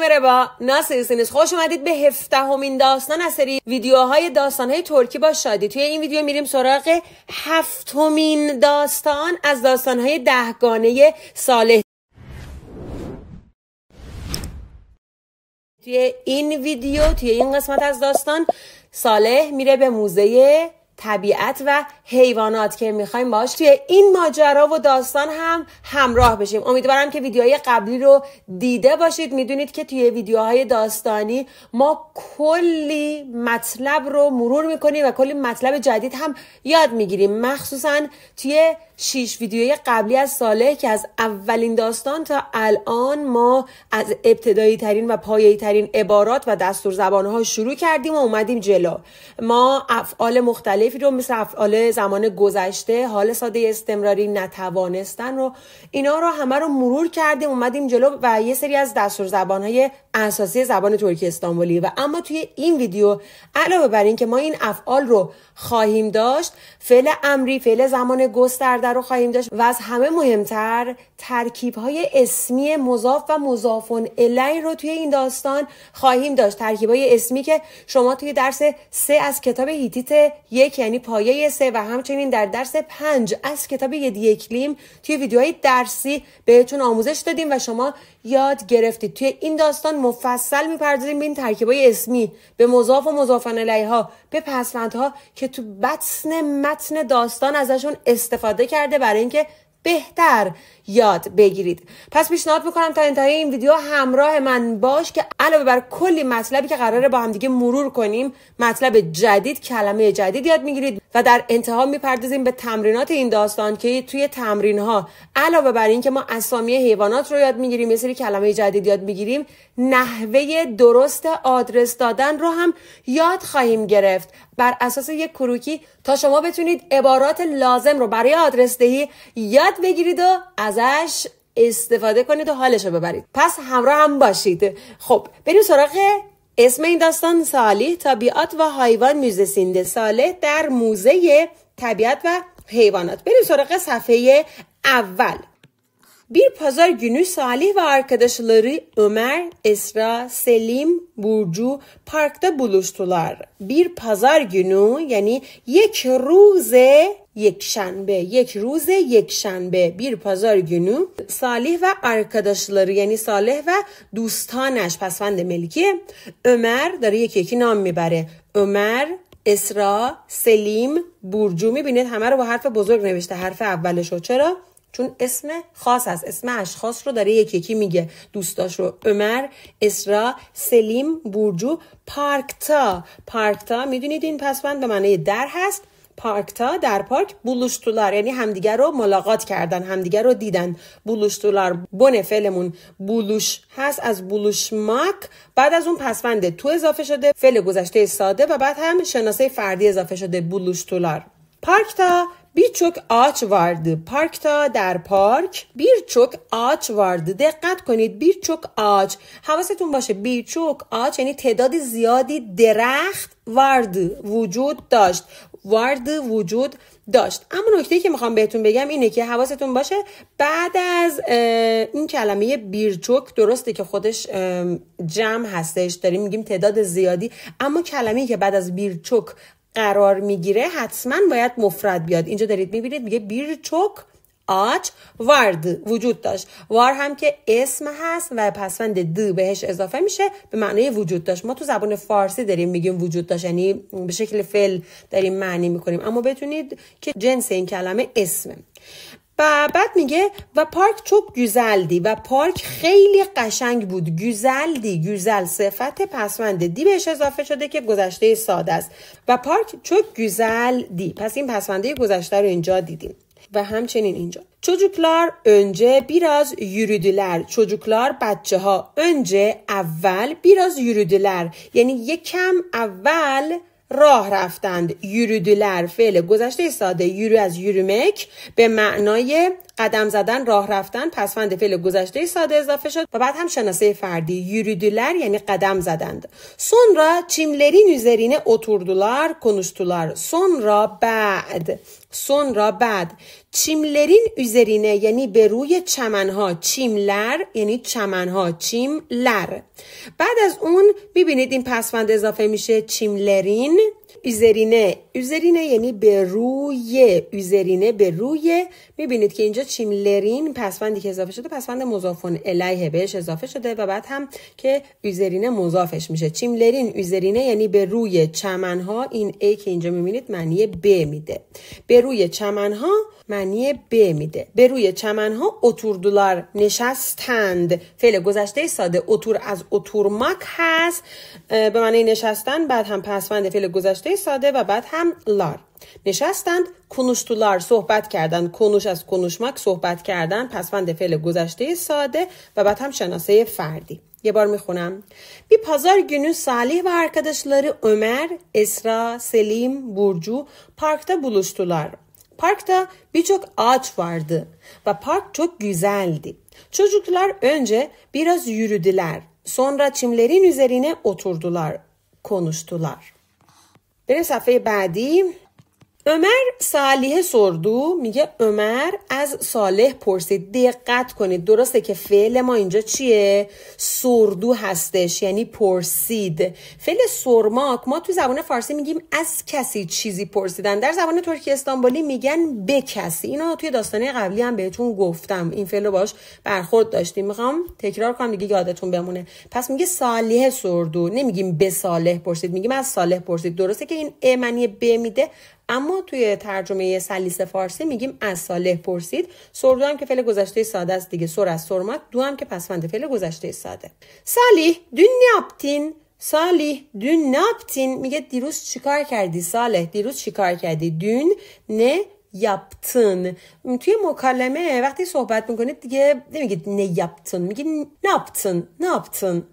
میره با ناسیسینس خوش اومدید به همین داستان از سری ویدیوهای داستانهای ترکی با شادی. توی این ویدیو میریم سراغ هفتمین داستان از داستانهای دهگانه ساله توی این ویدیو توی این قسمت از داستان ساله میره به موزه طبیعت و حیوانات که میخوایم باش توی این ماجرا و داستان هم همراه بشیم امیدوارم که ویدیوهای قبلی رو دیده باشید میدونید که توی ویدیوهای داستانی ما کلی مطلب رو مرور میکنیم و کلی مطلب جدید هم یاد میگیریم مخصوصا توی شیش ویدیوی قبلی از ساله که از اولین داستان تا الان ما از ابتدایی ترین و پایه‌ای ترین عبارات و دستور زبانها شروع کردیم و اومدیم جلو ما افعال مختلفی رو مثل افعال زمان گذشته حال ساده استمراری نتوانستن رو اینا رو همه رو مرور کردیم اومدیم جلو و یه سری از دستور زبانهای اساسی زبان ترکی استانبولی و اما توی این ویدیو علاوه بر که ما این افعال رو خواهیم داشت فعل امری فعل زمان گسترده رو خواهیم داشت و از همه مهمتر ترکیب های اسمی مضاف و مضاف الی رو توی این داستان خواهیم داشت ترکیب های اسمی که شما توی درس سه از کتاب هیتیت یک یعنی پایه سه و همچنین در درس پنج از کتاب یدی اکلیم توی ویدیوهای درسی بهتون آموزش دادیم و شما یاد گرفتید توی این داستان مفصل میپردازیم به این ترکیب های اسمی به مضاف و مضاف الی ها به پسفندها که که تو بطن متن داستان ازشون استفاده کرده برای اینکه بهتر یاد بگیرید پس پیشنهاد میکنم تا انتهای این ویدیو همراه من باش که علاوه بر کلی مطلبی که قراره با همدیگه مرور کنیم مطلب جدید کلمه جدید یاد میگیرید و در انتها میپردازیم به تمرینات این داستان که توی تمرین ها علاوه بر اینکه ما اسامی حیوانات رو یاد میگیریم یه سری کلمه جدید یاد میگیریم نحوه درست آدرس دادن رو هم یاد خواهیم گرفت بر اساس یک کروکی تا شما بتونید عبارات لازم رو برای آدرس دهی یاد بگیرید و از ازش استفاده کنید و حالش رو ببرید پس همراه هم باشید خب بریم سراغ اسم این داستان سالی طبیعت و حیوان میزه سینده ساله در موزه طبیعت و حیوانات بریم سراغ صفحه اول Bir pazar günü Salih ve arkadaşları Ömer, Esra, Selim, Burcu parkta buluştular. Bir pazar günü yani yek ruze yekşenbe, yek ruze yekşenbe bir pazar günü Salih ve arkadaşları yani Salih ve دوستانش پسفند ملکی Ömer darı یکی یکی نام میبره Ömer, Esra, Selim, Burcu mi همه Hemen bu harfe bozuk nevişte harfe اولش رو چرا؟ چون اسم خاص است اسم اشخاص رو داره یکی یکی میگه دوستاش رو عمر اسرا سلیم برجو پارکتا پارکتا میدونید این پسوند به معنی در هست پارکتا در پارک بولوشتولار یعنی همدیگر رو ملاقات کردن همدیگر رو دیدن بولوشتولار بن فعلمون بولوش هست از بولوشماک بعد از اون پسوند تو اضافه شده فعل گذشته ساده و بعد هم شناسه فردی اضافه شده بولوشتولار پارکتا Birçok ağaç vardı parkta در پارک birçok ağaç vardı دقت کنید birçok آج حواستون باشه birçok ağaç یعنی تعداد زیادی درخت vardı وجود داشت وارد وجود داشت اما نکته که میخوام بهتون بگم اینه که حواستون باشه بعد از این کلمه بیرچوک درسته که خودش جمع هستش داریم میگیم تعداد زیادی اما کلمه که بعد از بیرچوک قرار میگیره حتما باید مفرد بیاد اینجا دارید میبینید میگه بیر چوک آچ وارد وجود داشت وار هم که اسم هست و پسوند د بهش اضافه میشه به معنی وجود داشت ما تو زبان فارسی داریم میگیم وجود داشت یعنی به شکل فعل داریم معنی میکنیم اما بتونید که جنس این کلمه اسمه و بعد میگه و پارک چوک گوزلدی و پارک خیلی قشنگ بود گوزلدی گوزل صفت پسوند دی بهش اضافه شده که گذشته ساده است و پارک گوزل گزلدی پس این پسونده گذشته رو اینجا دیدیم و همچنین اینجا چوجوکلار اونجه بیراز yürüdüler چوجوکلار بچه ها اونجه اول بیراز yürüdüler یعنی یکم اول راه رفتند یورودیلر فعل گذشته ساده یورو از یورومک به معنای قدم زدن راه رفتن پسوند فعل گذشته ساده اضافه شد و بعد هم شناسه فردی یورودیلر یعنی قدم زدند. سونرا çimlerin üzerine اتوردولار را سونرا بعد سونرا بعد چیملرین üzerine یعنی به روی چمنها چیملر یعنی چمنها چیملر بعد از اون میبینید این پسوند اضافه میشه چیملرین üzerine üzerine یعنی به روی üzerine به روی میبینید که اینجا چیملرین پسوندی که اضافه شده پسوند مضافون الیه بهش اضافه شده و بعد هم که üzerine مضافش میشه چیملرین üzerine یعنی به روی چمنها این ای که اینجا میبینید معنی ب میده به روی چمنها معنی ب میده به روی چمنها اتوردولار نشستند فعل گذشته ساده اتور از اتورماک هست به معنی نشستن بعد هم پسوند فعل گذشته نوشته ساده و بعد هم لار نشستند کنشتولار صحبت کردند کنوش از کنوشمک صحبت کردن پسوند فعل گذشته ساده و بعد هم شناسه فردی یه بار میخونم Bir pazar günü Salih ve arkadaşları Ömer, Esra, Selim, Burcu parkta buluştular. Parkta birçok ağaç vardı ve park çok güzeldi. Çocuklar önce biraz yürüdüler. Sonra çimlerin üzerine oturdular, konuştular. بریم صفحه بعدی امر صالح سردو میگه عمر از صالح پرسید دقت کنید درسته که فعل ما اینجا چیه سردو هستش یعنی پرسید فعل سرماک ما تو زبان فارسی میگیم از کسی چیزی پرسیدن در زبان ترکی استانبولی میگن به کسی اینو توی داستانه قبلی هم بهتون گفتم این فعل رو باش برخورد داشتیم میخوام تکرار کنم دیگه یادتون بمونه پس میگه صالح سردو نمیگیم به صالح پرسید میگیم از صالح پرسید درسته که این ا معنی میده اما توی ترجمه سلیس فارسی میگیم از صالح پرسید سردو هم که فعل گذشته ساده است دیگه سر از سرمت دو هم که پسوند فعل گذشته ساده صالح دون نیابتین سالی دون نیابتین میگه دیروز چیکار کردی صالح دیروز چیکار کردی دون نه یابتن توی مکالمه وقتی صحبت میکنید دیگه نمیگید نه یابتن میگید نابتن نابتن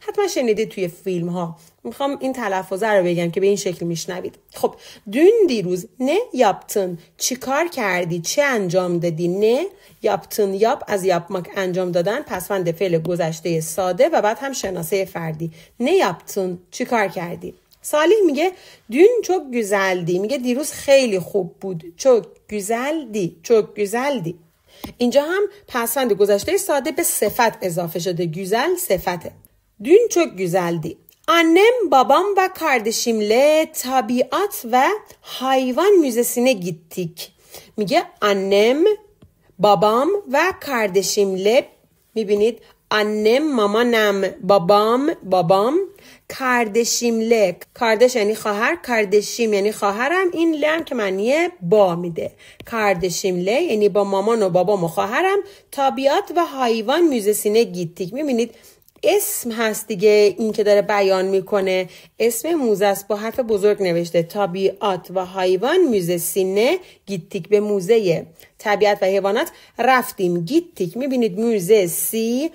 حتما شنیدید توی فیلم ها میخوام این تلفظه رو بگم که به این شکل میشنوید خب دون دیروز نه یابتن چیکار کردی چه انجام دادی نه یابتن یاب از یابمک انجام دادن پسوند فعل گذشته ساده و بعد هم شناسه فردی نه یابتن چیکار کردی صالح میگه دون چوک گزلدی میگه دیروز خیلی خوب بود چوک گزلدی چوک گوزلدی اینجا هم پسوند گذشته ساده به صفت اضافه شده گوزل صفته دون چوک گزلدی Annem, babam ve kardeşimle tabiat ve hayvan müzesine gittik. میگه annem, babam ve kardeşimle میبینید annem مامانم بابام babam کردشیمله کردش یعنی خواهر کردشیم یعنی خواهرم این لم که معنی با میده کردشیمله یعنی با مامان و بابام و خواهرم تابیات و حیوان میزسینه گیتیک میبینید اسم هست دیگه این که داره بیان میکنه اسم موزه است با حرف بزرگ نوشته تابیات و حیوان موزه سینه گیتیک به موزه طبیعت و حیوانات رفتیم گیتیک میبینید موزه سی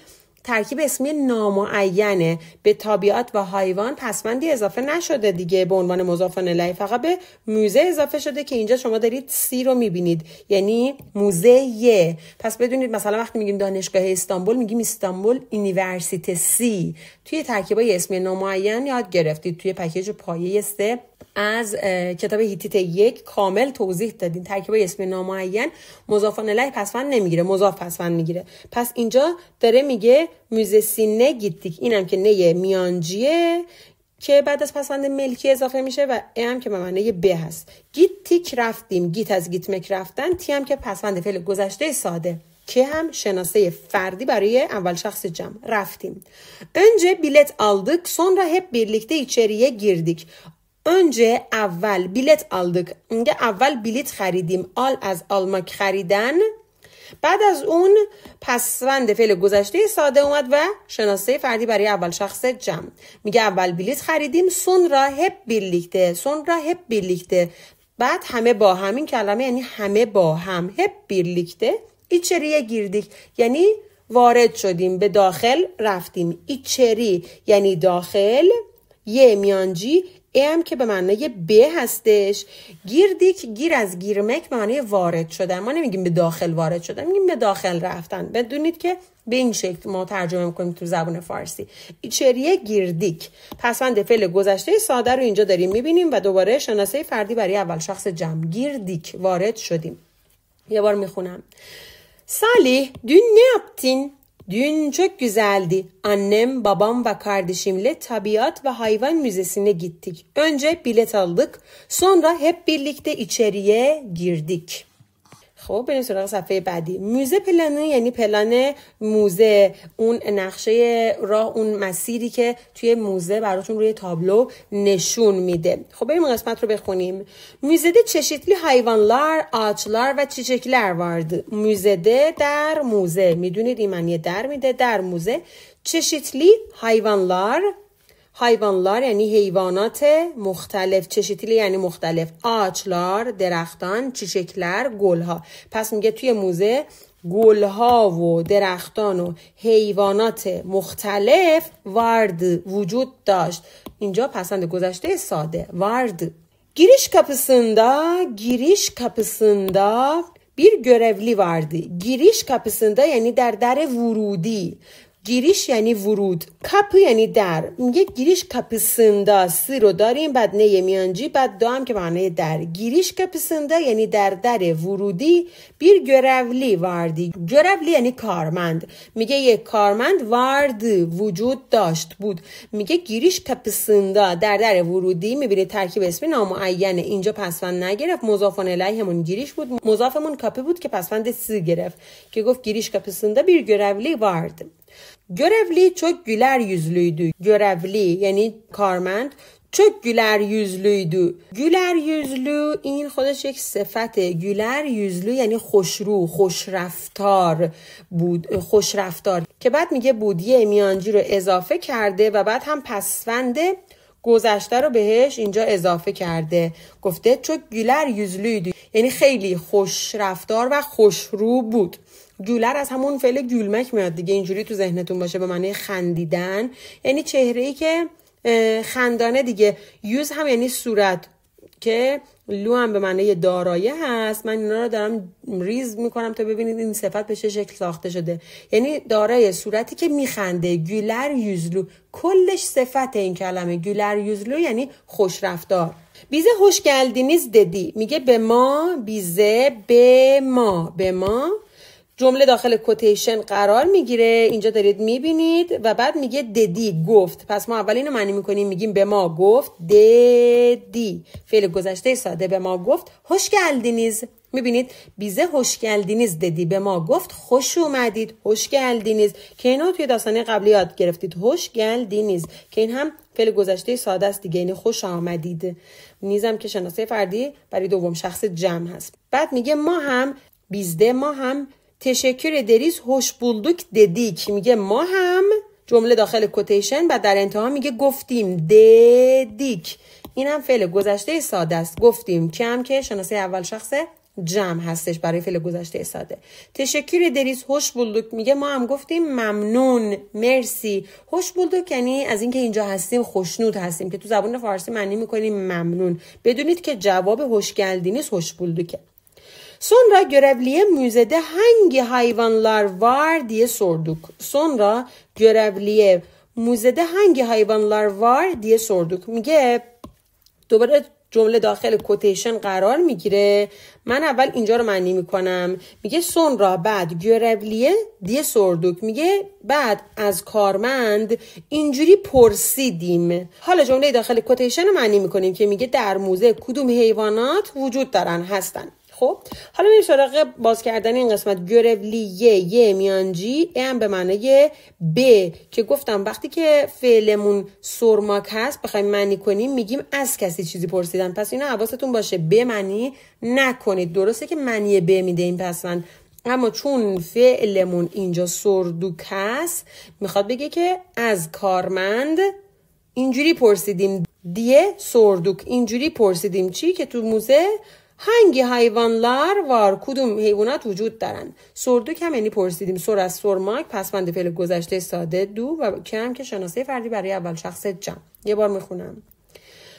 ترکیب اسمی نامعینه به طبیعت و حیوان پسمندی اضافه نشده دیگه به عنوان مضاف الیه فقط به موزه اضافه شده که اینجا شما دارید سی رو میبینید یعنی موزه پس بدونید مثلا وقتی میگیم دانشگاه استانبول میگیم استانبول یونیورسیته سی توی ترکیبای اسمی نامعین یاد گرفتید توی پکیج پایه سه از کتاب هیتیت یک کامل توضیح دادیم ترکیب اسم نامعین مضافان لای پسفند نمیگیره مضاف پسوند میگیره پس اینجا داره میگه سینه نگیتیک اینم که نه میانجیه که بعد از پسند ملکی اضافه میشه و ای هم که به یه به هست گیتیک رفتیم گیت از گیت رفتن تی هم که پسند فعل گذشته ساده که هم شناسه فردی برای اول شخص جمع رفتیم. Önce bilet aldık, sonra hep birlikte içeriye girdik. Önce اول bilet aldık. Önce اول bilet خریدیم. آل از almak خریدن بعد از اون پسوند فعل گذشته ساده اومد و شناسه فردی برای اول شخص جمع میگه اول بلیت خریدیم سون را هب بیلیکته سون را بعد همه با هم این کلمه یعنی همه با هم هب بیلیکته ایچریه گیردیک یعنی وارد شدیم به داخل رفتیم ایچری یعنی داخل یه میانجی ام که به معنای به هستش گیردیک گیر از گیرمک معنی وارد شدن ما نمیگیم به داخل وارد شدن میگیم به داخل رفتن بدونید که به این شکل ما ترجمه میکنیم تو زبان فارسی چریه گیردیک پسند فعل گذشته ساده رو اینجا داریم میبینیم و دوباره شناسه فردی برای اول شخص جمع گیردیک وارد شدیم یه بار میخونم سالی دو نیابتین Dün çok güzeldi. Annem, babam ve kardeşimle tabiat ve hayvan müzesine gittik. Önce bilet aldık, sonra hep birlikte içeriye girdik.'' خب بریم سراغ صفحه بعدی موزه پلانه یعنی پلان موزه اون نقشه راه اون مسیری که توی موزه براتون روی تابلو نشون میده خب بریم قسمت رو بخونیم چشیتلی çeşitli hayvanlar, آچلار و çiçekler vardı. ده در موزه میدونید این معنی در میده در موزه چشیتلی hayvanlar hayvanlar یعنی حیوانات مختلف چشیتیلی یعنی مختلف آچلار درختان چیچکلر گلها پس میگه توی موزه گلها و درختان و حیوانات مختلف وارد وجود داشت اینجا پسند گذشته ساده وارد گیریش kapısında گیریش kapısında bir görevli vardı. Giriş kapısında یعنی در در ورودی گیریش یعنی ورود کپ یعنی در میگه گیریش سندا سی رو داریم بعد نه میانجی بعد دو هم که معنی در گیریش سندا یعنی در در ورودی بیر گرولی واردی گرولی یعنی کارمند میگه یه کارمند وارد وجود داشت بود میگه گیریش سندا در در ورودی میبینی ترکیب اسمی نامعینه اینجا پسوند نگرفت مضاف الیه همون گیریش بود مضافمون کاپی بود که پسوند سی گرفت که گفت گیریش سندا بیر گرولی وارد Görevli çok güler yüzlüydü. Görevli یعنی کارمند çok güler yüzlüydü. Güler yüzlü این خودش یک صفته. گولر یوزلو یعنی خوشرو، خوشرفتار بود، خوشرفتار که بعد میگه بودیه میانجی رو اضافه کرده و بعد هم پسنده گذشته رو بهش اینجا اضافه کرده. گفته چو گولر یعنی خیلی خوشرفتار و خوشرو بود. گولر از همون فعل گولمک میاد دیگه اینجوری تو ذهنتون باشه به معنی خندیدن یعنی چهره ای که خندانه دیگه یوز هم یعنی صورت که لو هم به معنی دارایه هست من اینا رو دارم ریز میکنم تا ببینید این صفت به چه شکل ساخته شده یعنی دارای صورتی که میخنده گولر یوزلو کلش صفت این کلمه گولر یوزلو یعنی خوشرفتار بیزه خوشگلدی نیز ددی میگه به ما بیزه به ما به ما جمله داخل کوتیشن قرار میگیره اینجا دارید میبینید و بعد میگه ددی گفت پس ما اول اینو معنی میکنیم میگیم به ما گفت ددی فعل گذشته ساده به ما گفت خوش گلدینیز میبینید بیزه خوش گلدینیز ددی به ما گفت خوش اومدید خوش گلدینیز که اینو توی داستانه قبلی یاد گرفتید خوش گلدینیز که این هم فعل گذشته ساده است دیگه یعنی خوش آمدید نیزم که شناسه فردی برای دوم شخص جمع هست بعد میگه ما هم بیزده ما هم تشکر دریز هوش بولدوک ددیک میگه ما هم جمله داخل کوتیشن و در انتها میگه گفتیم ددیک این هم فعل گذشته ساده است گفتیم کم که شناسه اول شخص جمع هستش برای فعل گذشته ساده تشکر دریز هوش بولدوک میگه ما هم گفتیم ممنون مرسی هوش بولدوک یعنی از اینکه اینجا هستیم خوشنود هستیم که تو زبان فارسی معنی میکنیم ممنون بدونید که جواب گلدی نیست هوش بولدوکه Sonra görevliye müzede hangi hayvanlar var diye sorduk. Sonra görevliye müzede hangi hayvanlar var diye sorduk. میگه دوباره جمله داخل کوتیشن قرار میگیره من اول اینجا رو معنی میکنم میگه سون را بعد گرولیه دیه سردوک میگه بعد از کارمند اینجوری پرسیدیم حالا جمله داخل کوتیشن رو معنی میکنیم که میگه در موزه کدوم حیوانات وجود دارن هستن خب حالا میشه سراغ باز کردن این قسمت گرولی یه یه میانجی ای هم به معنی ب که گفتم وقتی که فعلمون سرماک هست بخوایم معنی کنیم میگیم از کسی چیزی پرسیدن پس اینا حواستون باشه به معنی نکنید درسته که معنی ب میده این من اما چون فعلمون اینجا سردوک هست میخواد بگه که از کارمند اینجوری پرسیدیم دیه سردوک اینجوری پرسیدیم چی که تو موزه hangi hayvanlar var کدوم حیوانات وجود دارند سردو کم یعنی پرسیدیم سر از سرماک پسوند فعل گذشته ساده دو و کم که شناسه فردی برای اول شخص جمع یه بار میخونم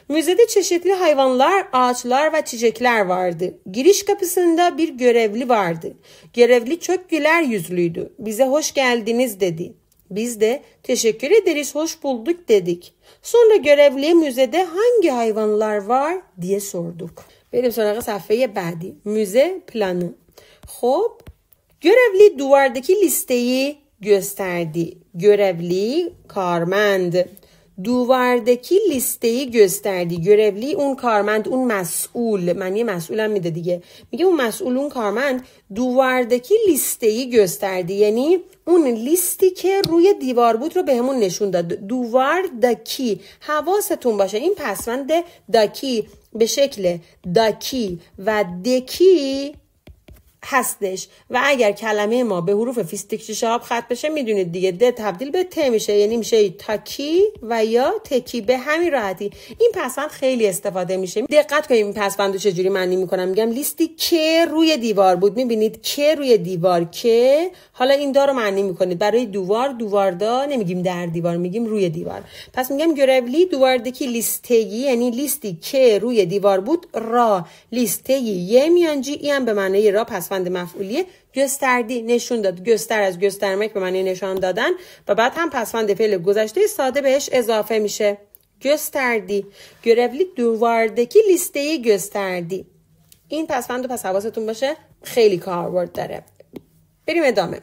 Müzede çeşitli hayvanlar, ağaçlar ve çiçekler vardı. Giriş kapısında bir görevli vardı. Görevli çok güler yüzlüydü. Bize hoş geldiniz dedi. Biz de teşekkür ederiz hoş bulduk dedik. Sonra görevliye müzede hangi hayvanlar var diye sorduk. بریم سراغ صفحه بعدی موزه پلانه خب گرولی دواردکی لیستهی گستردی گرولی کارمند دواردکی لیستهی گستردی گرولی اون کارمند اون مسئول من یه مسئولم میده دیگه میگه اون مسئول اون کارمند دواردکی لیستهی گستردی یعنی اون لیستی که روی دیوار بود رو بهمون به نشون داد دواردکی حواستون باشه این پسوند دکی به شکل داکی و دکی هستش و اگر کلمه ما به حروف فیستیک شاب خط بشه میدونید دیگه د تبدیل به ت میشه یعنی میشه تاکی و یا تکی به همین راحتی این پسوند خیلی استفاده میشه دقت کنیم این پسوند چجوری معنی میکنم میگم لیستی که روی دیوار بود میبینید که روی دیوار که حالا این دارو رو معنی میکنید برای دوار دوواردا نمیگیم در دیوار میگیم روی دیوار پس میگم گرولی دواردکی لیستگی یعنی لیستی که روی دیوار بود را لیستگی یه میانجی این هم به معنی را پس پسوند مفعولیه گستردی نشون داد گستر از گسترمک به معنی نشان دادن و بعد هم پسوند فعل گذشته ساده بهش اضافه میشه گستردی گرفلی دوواردکی لیسته گستردی این پسوند و پس حواستون باشه خیلی کاربرد داره بریم ادامه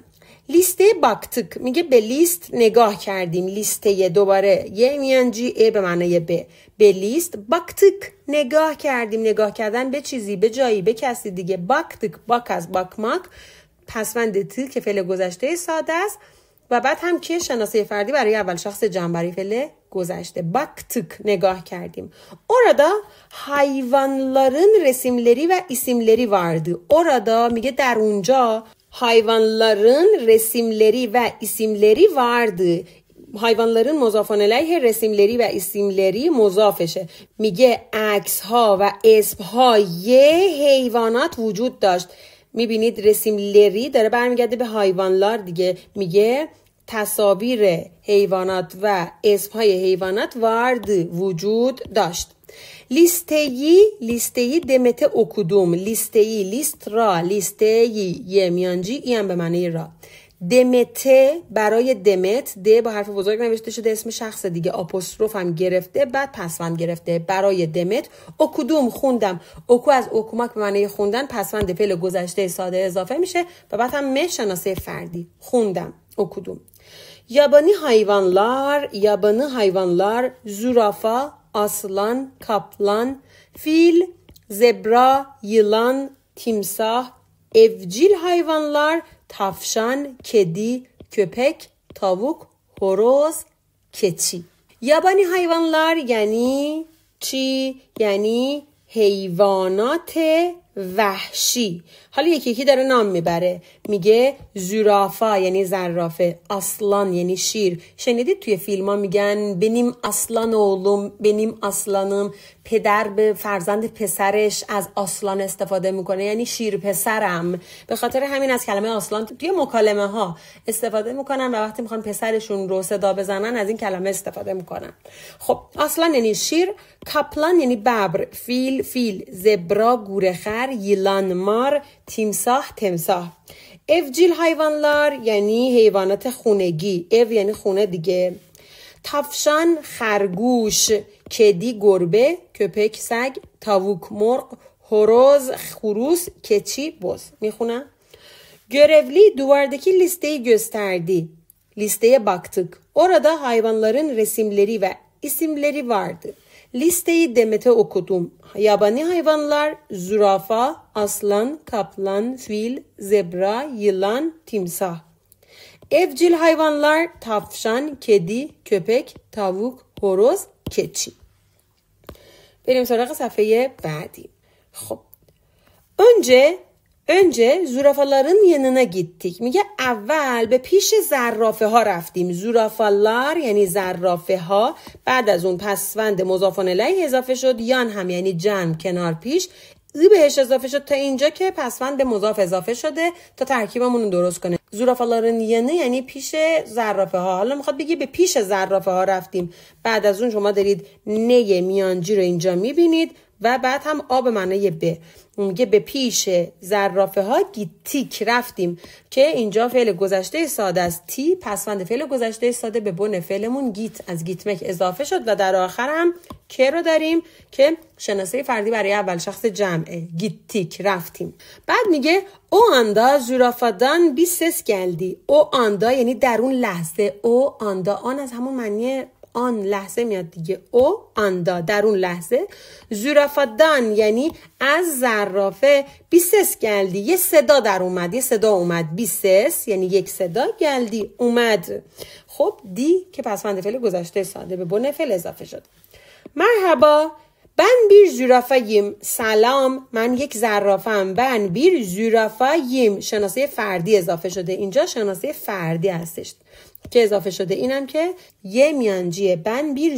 لیسته باکتک میگه به لیست نگاه کردیم لیسته دوباره یه میانجی ای به معنای به به لیست باکتک نگاه کردیم نگاه کردن به چیزی به جایی به کسی دیگه باکتک باک از باک پسوند تی که فعل گذشته ساده است و بعد هم که شناسه فردی برای اول شخص جنبری فله فعل گذشته باکتک نگاه کردیم orada hayvanların resimleri و isimleri vardı orada میگه در اونجا hayvanların resimleri و isimleri vardı hayvanların مضافان علیه رسیملری و اسیملری مضافشه میگه عکس ها و اسم های حیوانات وجود داشت بینید رسیملری داره برمیگرده به حیوانلار دیگه میگه تصاویر حیوانات و اسم های حیوانات وارد وجود داشت لیستهی لیستهی دمت اوکودوم لیستهی لیست را لیستهی یه میانجی ای هم به معنی را دمته برای دمت د با حرف بزرگ نوشته شده اسم شخص دیگه آپوستروف هم گرفته بعد پسوند گرفته برای دمت اوکودوم خوندم اوکو از اوکوماک به معنی خوندن پسوند فعل گذشته ساده اضافه میشه و بعد هم مه شناسه فردی خوندم اوکودوم یابانی حیوانلار یابانی حیوانلار زرافا aslan, kaplan, fil, zebra, yılan, timsah, evcil hayvanlar, tavşan, kedi, köpek, tavuk, horoz, keçi. Yabani hayvanlar yani çi yani heyvanat vahşi حالا یکی یکی داره نام میبره میگه زورافا یعنی زرافه اصلان یعنی شیر شنیدید توی فیلم ها میگن بنیم اصلان اولم بنیم اصلانم پدر به فرزند پسرش از اصلان استفاده میکنه یعنی شیر پسرم به خاطر همین از کلمه اصلان توی مکالمه ها استفاده میکنن و وقتی میخوان پسرشون رو صدا بزنن از این کلمه استفاده میکنن خب اصلا یعنی شیر کپلان یعنی ببر فیل فیل زبرا گورخر یلان مار timsah temsah evcil hayvanlar yani hayvanat honegi ev yani evde dige tavşan, tavşan, kedi, gorbe köpek, sağ, tavuk, murğ, horoz, horus, keçi, boz. Mi Görevli duvardaki listeyi gösterdi. Listeye baktık. Orada hayvanların resimleri ve isimleri vardı. Listeyi Demet'e okudum. Yabani hayvanlar zürafa, aslan, kaplan, fil, zebra, yılan, timsah. Evcil hayvanlar tavşan, kedi, köpek, tavuk, horoz, keçi. Benim سراغ صفحه بعدی خب önce Önce zürafaların yanına gittik. میگه اول به پیش زرافه ها رفتیم. زرافالار یعنی زرافه ها بعد از اون پسوند مضافان الیه اضافه شد. یان هم یعنی جمع کنار پیش. ای بهش اضافه شد تا اینجا که پسوند مضاف اضافه شده تا ترکیبمون رو درست کنه. زورافالارن ینه یعنی پیش زرافه ها. حالا میخواد بگی به پیش زرافه ها رفتیم. بعد از اون شما دارید نه میانجی رو اینجا میبینید و بعد هم آب معنای به میگه به پیش زرافه ها گیتیک رفتیم که اینجا فعل گذشته ساده از تی پسوند فعل گذشته ساده به بن فعلمون گیت از گیتمک اضافه شد و در آخر هم که رو داریم که شناسه فردی برای اول شخص جمعه گیتیک رفتیم بعد میگه او آندا زرافادان بی سس گلدی او آندا یعنی در اون لحظه او آندا آن از همون معنی آن لحظه میاد دیگه او آندا در اون لحظه زرافدان یعنی از زرافه بیسس گلدی یه صدا در اومد یه صدا اومد بیسس یعنی یک صدا گلدی اومد خب دی که پسفند فعل گذشته ساده به بونه اضافه شد مرحبا بن بیر زرافایم سلام من یک زرافم بن بیر زرافایم شناسه فردی اضافه شده اینجا شناسه فردی هستش که اضافه شده اینم که یه میانجی بن بیر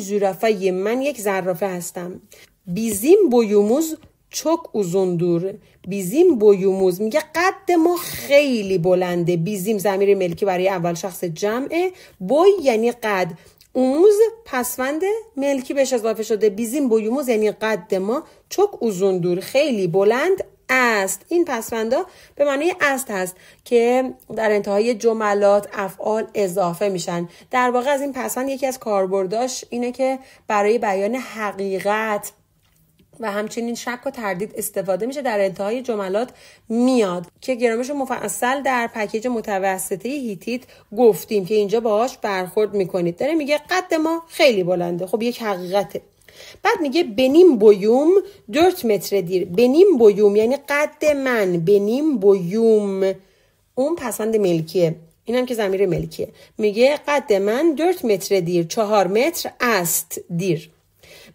یه من یک زرافه هستم بیزیم بویوموز چک اوزون دور بیزیم بویوموز میگه قد ما خیلی بلنده بیزیم زمیر ملکی برای اول شخص جمعه بوی یعنی قد اوموز پسوند ملکی بهش اضافه شده بیزیم بویوموز یعنی قد ما چک اوزون خیلی بلند است این پسوندا به معنی است هست که در انتهای جملات افعال اضافه میشن در واقع از این پسوند یکی از کاربرداش اینه که برای بیان حقیقت و همچنین شک و تردید استفاده میشه در انتهای جملات میاد که گرامش مفصل در پکیج متوسطه هیتیت گفتیم که اینجا باهاش برخورد میکنید داره میگه قد ما خیلی بلنده خب یک حقیقته بعد میگه بنیم بویوم درت متر دیر بنیم بویوم یعنی قد من بنیم بویوم اون پسند ملکیه اینم که زمیر ملکیه میگه قد من درت متر دیر چهار متر است دیر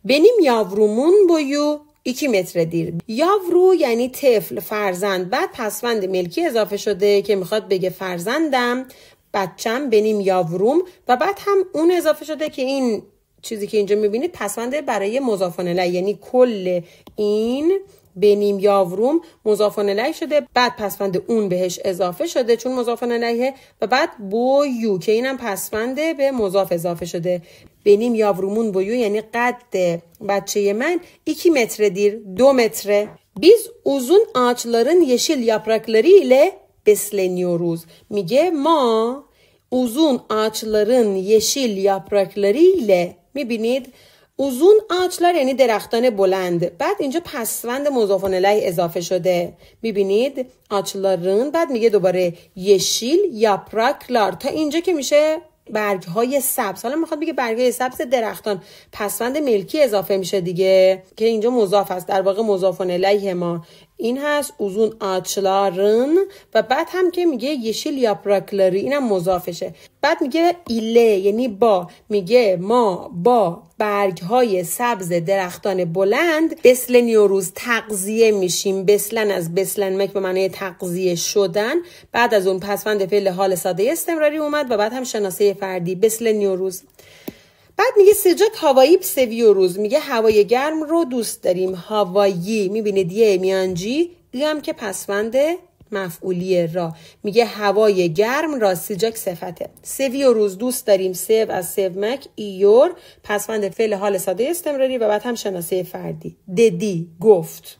بنیم یاورومون بویو یکی متر دیر یاورو یعنی طفل فرزند بعد پسوند ملکی اضافه شده که میخواد بگه فرزندم بچم بنیم یاوروم و بعد هم اون اضافه شده که این چیزی که اینجا میبینید پسوند برای مضافان لعی یعنی کل این به نیم یاوروم مضافان لعی شده بعد پسوند اون بهش اضافه شده چون مضافان الیه و بعد بویو که اینم پسفنده به مضاف اضافه شده نیم یاورومون بویو یعنی قد بچه من ایکی متر دیر دو متره بیز uzun ağaçların yeşil yaprakları ile besleniyoruz. میگه ما uzun ağaçların yeşil yaprakları ile میبینید اوزون آچلار یعنی درختان بلند بعد اینجا پسوند مضافان اضافه شده میبینید آچلارن بعد میگه دوباره یشیل پراکلار تا اینجا که میشه برگ های سبز حالا میخواد بگه برگ سبز درختان پسوند ملکی اضافه میشه دیگه که اینجا مضاف است در واقع مضاف علیه ما این هست اوزون آچلارن و بعد هم که میگه یشیل یاپراکلاری اینم مضافشه بعد میگه ایله یعنی با میگه ما با برگ های سبز درختان بلند بسل نیوروز تقضیه میشیم بسلن از بسلن مک به معنی تقضیه شدن بعد از اون پسفند فعل حال ساده استمراری اومد و بعد هم شناسه فردی بسل نیوروز بعد میگه سیجک هوایی و روز میگه هوای گرم رو دوست داریم هوایی میبینید یه میانجی هم که پسوند مفعولی را میگه هوای گرم را سیجاک صفته سوی و روز دوست داریم سو از سو مک ایور پسوند فعل حال ساده استمراری و بعد هم شناسه فردی ددی گفت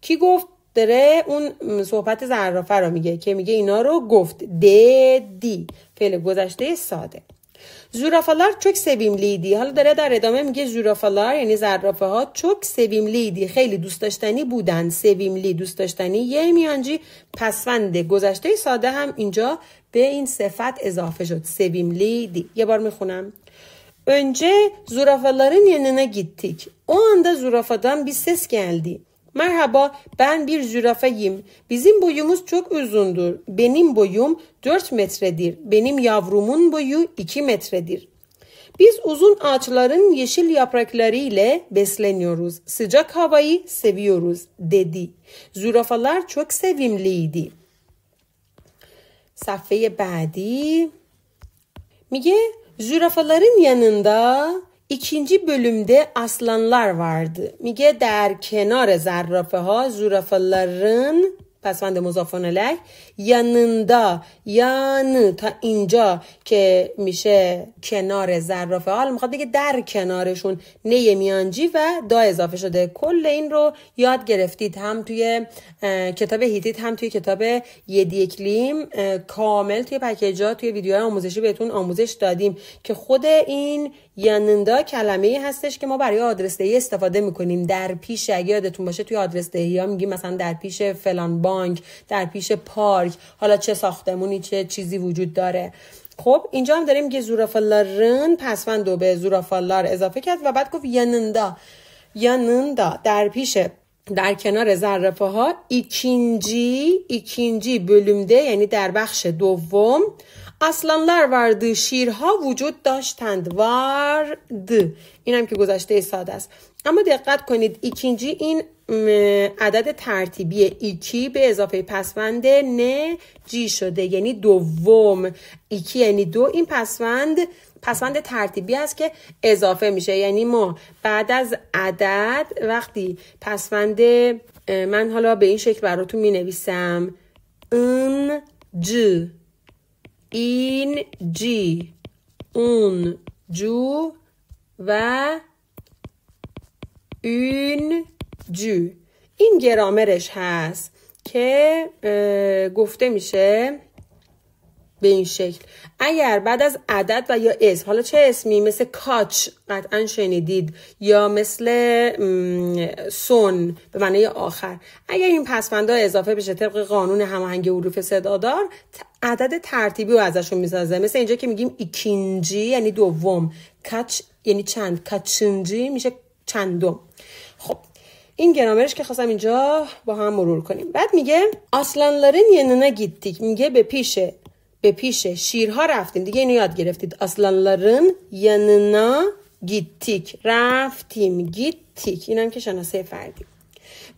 کی گفت داره اون صحبت زرافه را میگه که میگه اینا رو گفت ددی فعل گذشته ساده چوک چوک سویملیدی. حالا داره در ادامه میگه زورافالار یعنی زرافه ها çok سویملیدی. خیلی دوست داشتنی بودن. سویملی دوست داشتنی یه میانجی پسوند گذشته ساده هم اینجا به این صفت اضافه شد. سویملیدی. یه بار میخونم. Önce zürafaların yanına gittik. O anda zürafadan bir ses Merhaba ben bir zürafayım. Bizim boyumuz çok uzundur. Benim boyum 4 metredir. Benim yavrumun boyu 2 metredir. Biz uzun ağaçların yeşil yaprakları ile besleniyoruz. Sıcak havayı seviyoruz dedi. Zürafalar çok sevimliydi. Safhaya badi. Miye zürafaların yanında İkinci bölümde aslanlar vardı. Mige der kenar zarrafe ha zürafaların پسوند مضافان لک یاننده یان تا اینجا که میشه کنار زرافه حال میخواد بگه در کنارشون نی میانجی و دا اضافه شده کل این رو یاد گرفتید هم توی کتاب هیتیت هم توی کتاب یدی اکلیم کامل توی پکیج ها توی ویدیوهای آموزشی بهتون آموزش دادیم که خود این یانندا کلمه هستش که ما برای آدرس دهی استفاده میکنیم در پیش اگه یادتون باشه توی آدرس دهی ها میگیم مثلا در پیش فلان در پیش پارک حالا چه ساختمونی چه چیزی وجود داره خب اینجا هم داریم که زورافالارن پسوند و به زورافالار اضافه کرد و بعد گفت ینندا ینندا در پیش در کنار زرفه ها ایکینجی ایکینجی بلومده یعنی در بخش دوم اصلانلر وارد شیرها وجود داشتند وارد اینم که گذشته ساده است اما دقت کنید ایکینجی این عدد ترتیبی ایکی به اضافه پسوند نه جی شده یعنی دوم ایکی یعنی دو این پسوند پسوند ترتیبی است که اضافه میشه یعنی ما بعد از عدد وقتی پسوند من حالا به این شکل براتون می نویسم این ج این جی اون جو و این جو این گرامرش هست که گفته میشه به این شکل اگر بعد از عدد و یا اسم حالا چه اسمی مثل کاچ قطعا شنیدید یا مثل سون به معنی آخر اگر این پسفندا اضافه بشه طبق قانون هماهنگ حروف صدادار عدد ترتیبی رو ازشون میسازه مثل اینجا که میگیم ایکینجی یعنی دوم کچ یعنی چند کچنجی میشه چندم خب این گرامرش که خواستم اینجا با هم مرور کنیم بعد میگه aslanların yanına gittik میگه به پیش به پیش شیرها رفتیم دیگه اینو یاد گرفتید aslanların yanına gittik رفتیم گیتیک اینم که شناسه فردی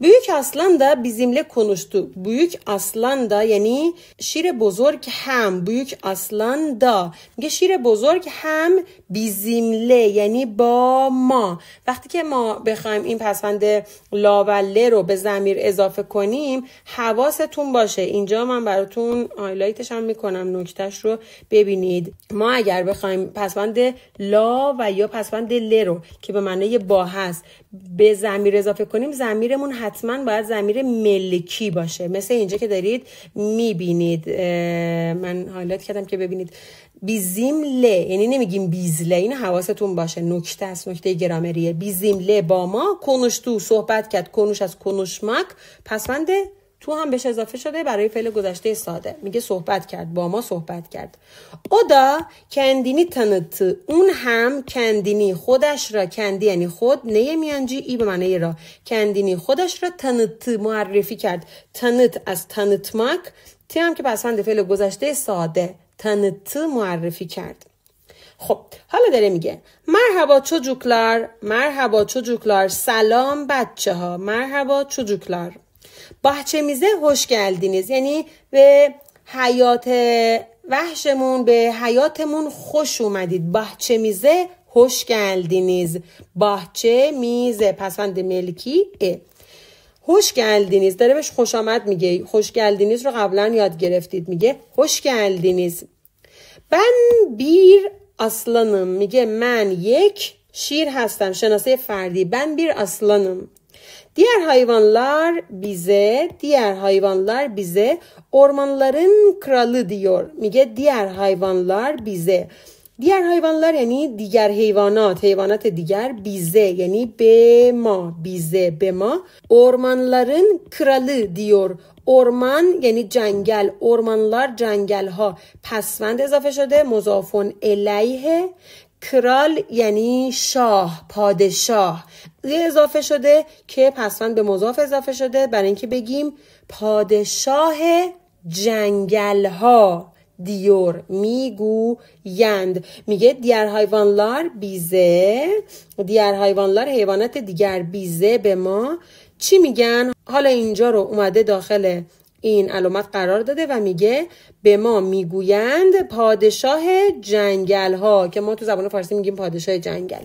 بیوک aslan da bizimle konuştu. Büyük aslan یعنی شیر بزرگ هم بیوک aslan da میگه شیر بزرگ هم بیزیمله یعنی با ما وقتی که ما بخوایم این پسفند لا و له رو به زمیر اضافه کنیم حواستون باشه اینجا من براتون آیلایتش هم میکنم نکتهش رو ببینید ما اگر بخوایم پسفند لا و یا پسفند ل رو که به معنای با هست به زمیر اضافه کنیم زمیرمون حتما باید زمیر ملکی باشه مثل اینجا که دارید میبینید من حالت کردم که ببینید له یعنی نمیگیم بیزله این حواستون باشه نکته است نکته گرامریه بیزیمله با ما کنوش تو صحبت کرد کنوش از کنوشمک پسند، تو هم بهش اضافه شده برای فعل گذشته ساده میگه صحبت کرد با ما صحبت کرد دا کندینی تنت اون هم کندینی خودش را کندی یعنی خود نه میانجی ای به معنی را کندینی خودش را تنت معرفی کرد تنت از مک تی هم که پسند فعل گذشته ساده تنت معرفی کرد خب حالا داره میگه مرحبا چوجوکلار مرحبا چوجوکلار سلام بچه ها مرحبا چوجوکلار میزه، خوش گلدینیز یعنی به حیات وحشمون به حیاتمون خوش اومدید بحچه میزه خوش گلدینیز میزه پسند ملکی ا خوش گلدینیز داره بهش خوش آمد میگه خوش گلدینیز رو قبلا یاد گرفتید میگه خوش گلدینیز من بیر اصلانم میگه من یک شیر هستم شناسه فردی من بیر اصلانم Diğer hayvanlar bize, diğer hayvanlar bize ormanların kralı diyor. Mige diğer hayvanlar bize. Diğer hayvanlar yani diğer hayvanat hayvanat diğer bize yani bema bize bema ormanların kralı diyor orman yani جنگل ormanlar جنگل ha. پسوند ezafe شده مضافون الیه kral yani şah padişah. اضافه شده که پسفند به مضاف اضافه شده برای اینکه بگیم پادشاه جنگل ها دیور میگو یند میگه دیار حیوان بیزه و حیوان حیوانات دیگر بیزه به ما چی میگن حالا اینجا رو اومده داخل این علامت قرار داده و میگه به ما میگویند پادشاه جنگل ها که ما تو زبان فارسی میگیم پادشاه جنگل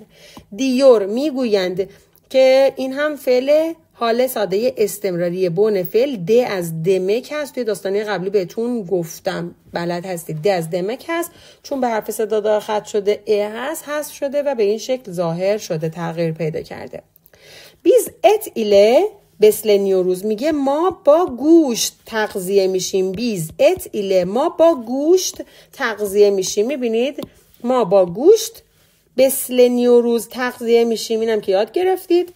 دیور میگویند که این هم فعل حال ساده استمراری بون فعل د از دمک هست توی داستانی قبلی بهتون گفتم بلد هستید د از دمک هست چون به حرف صدا خط شده ا هست هست شده و به این شکل ظاهر شده تغییر پیدا کرده بیز ات ایله بسل نیوروز میگه ما با گوشت تغذیه میشیم بیز ات ایله ما با گوشت تغذیه میشیم میبینید ما با گوشت بسل نیوروز تغذیه میشیم اینم که یاد گرفتید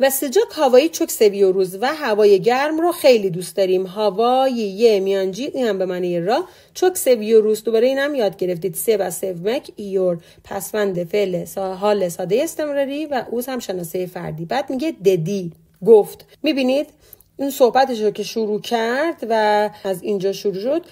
و سجا هوایی چوک سبیوروز و هوای گرم رو خیلی دوست داریم هوای یه میانجی این هم به معنی را چوک روز دوباره این هم یاد گرفتید سه و مک ایور پسوند فعل حال ساده استمراری و اوز هم شناسه فردی بعد میگه ددی گفت میبینید این صحبتش رو که شروع کرد و از اینجا شروع شد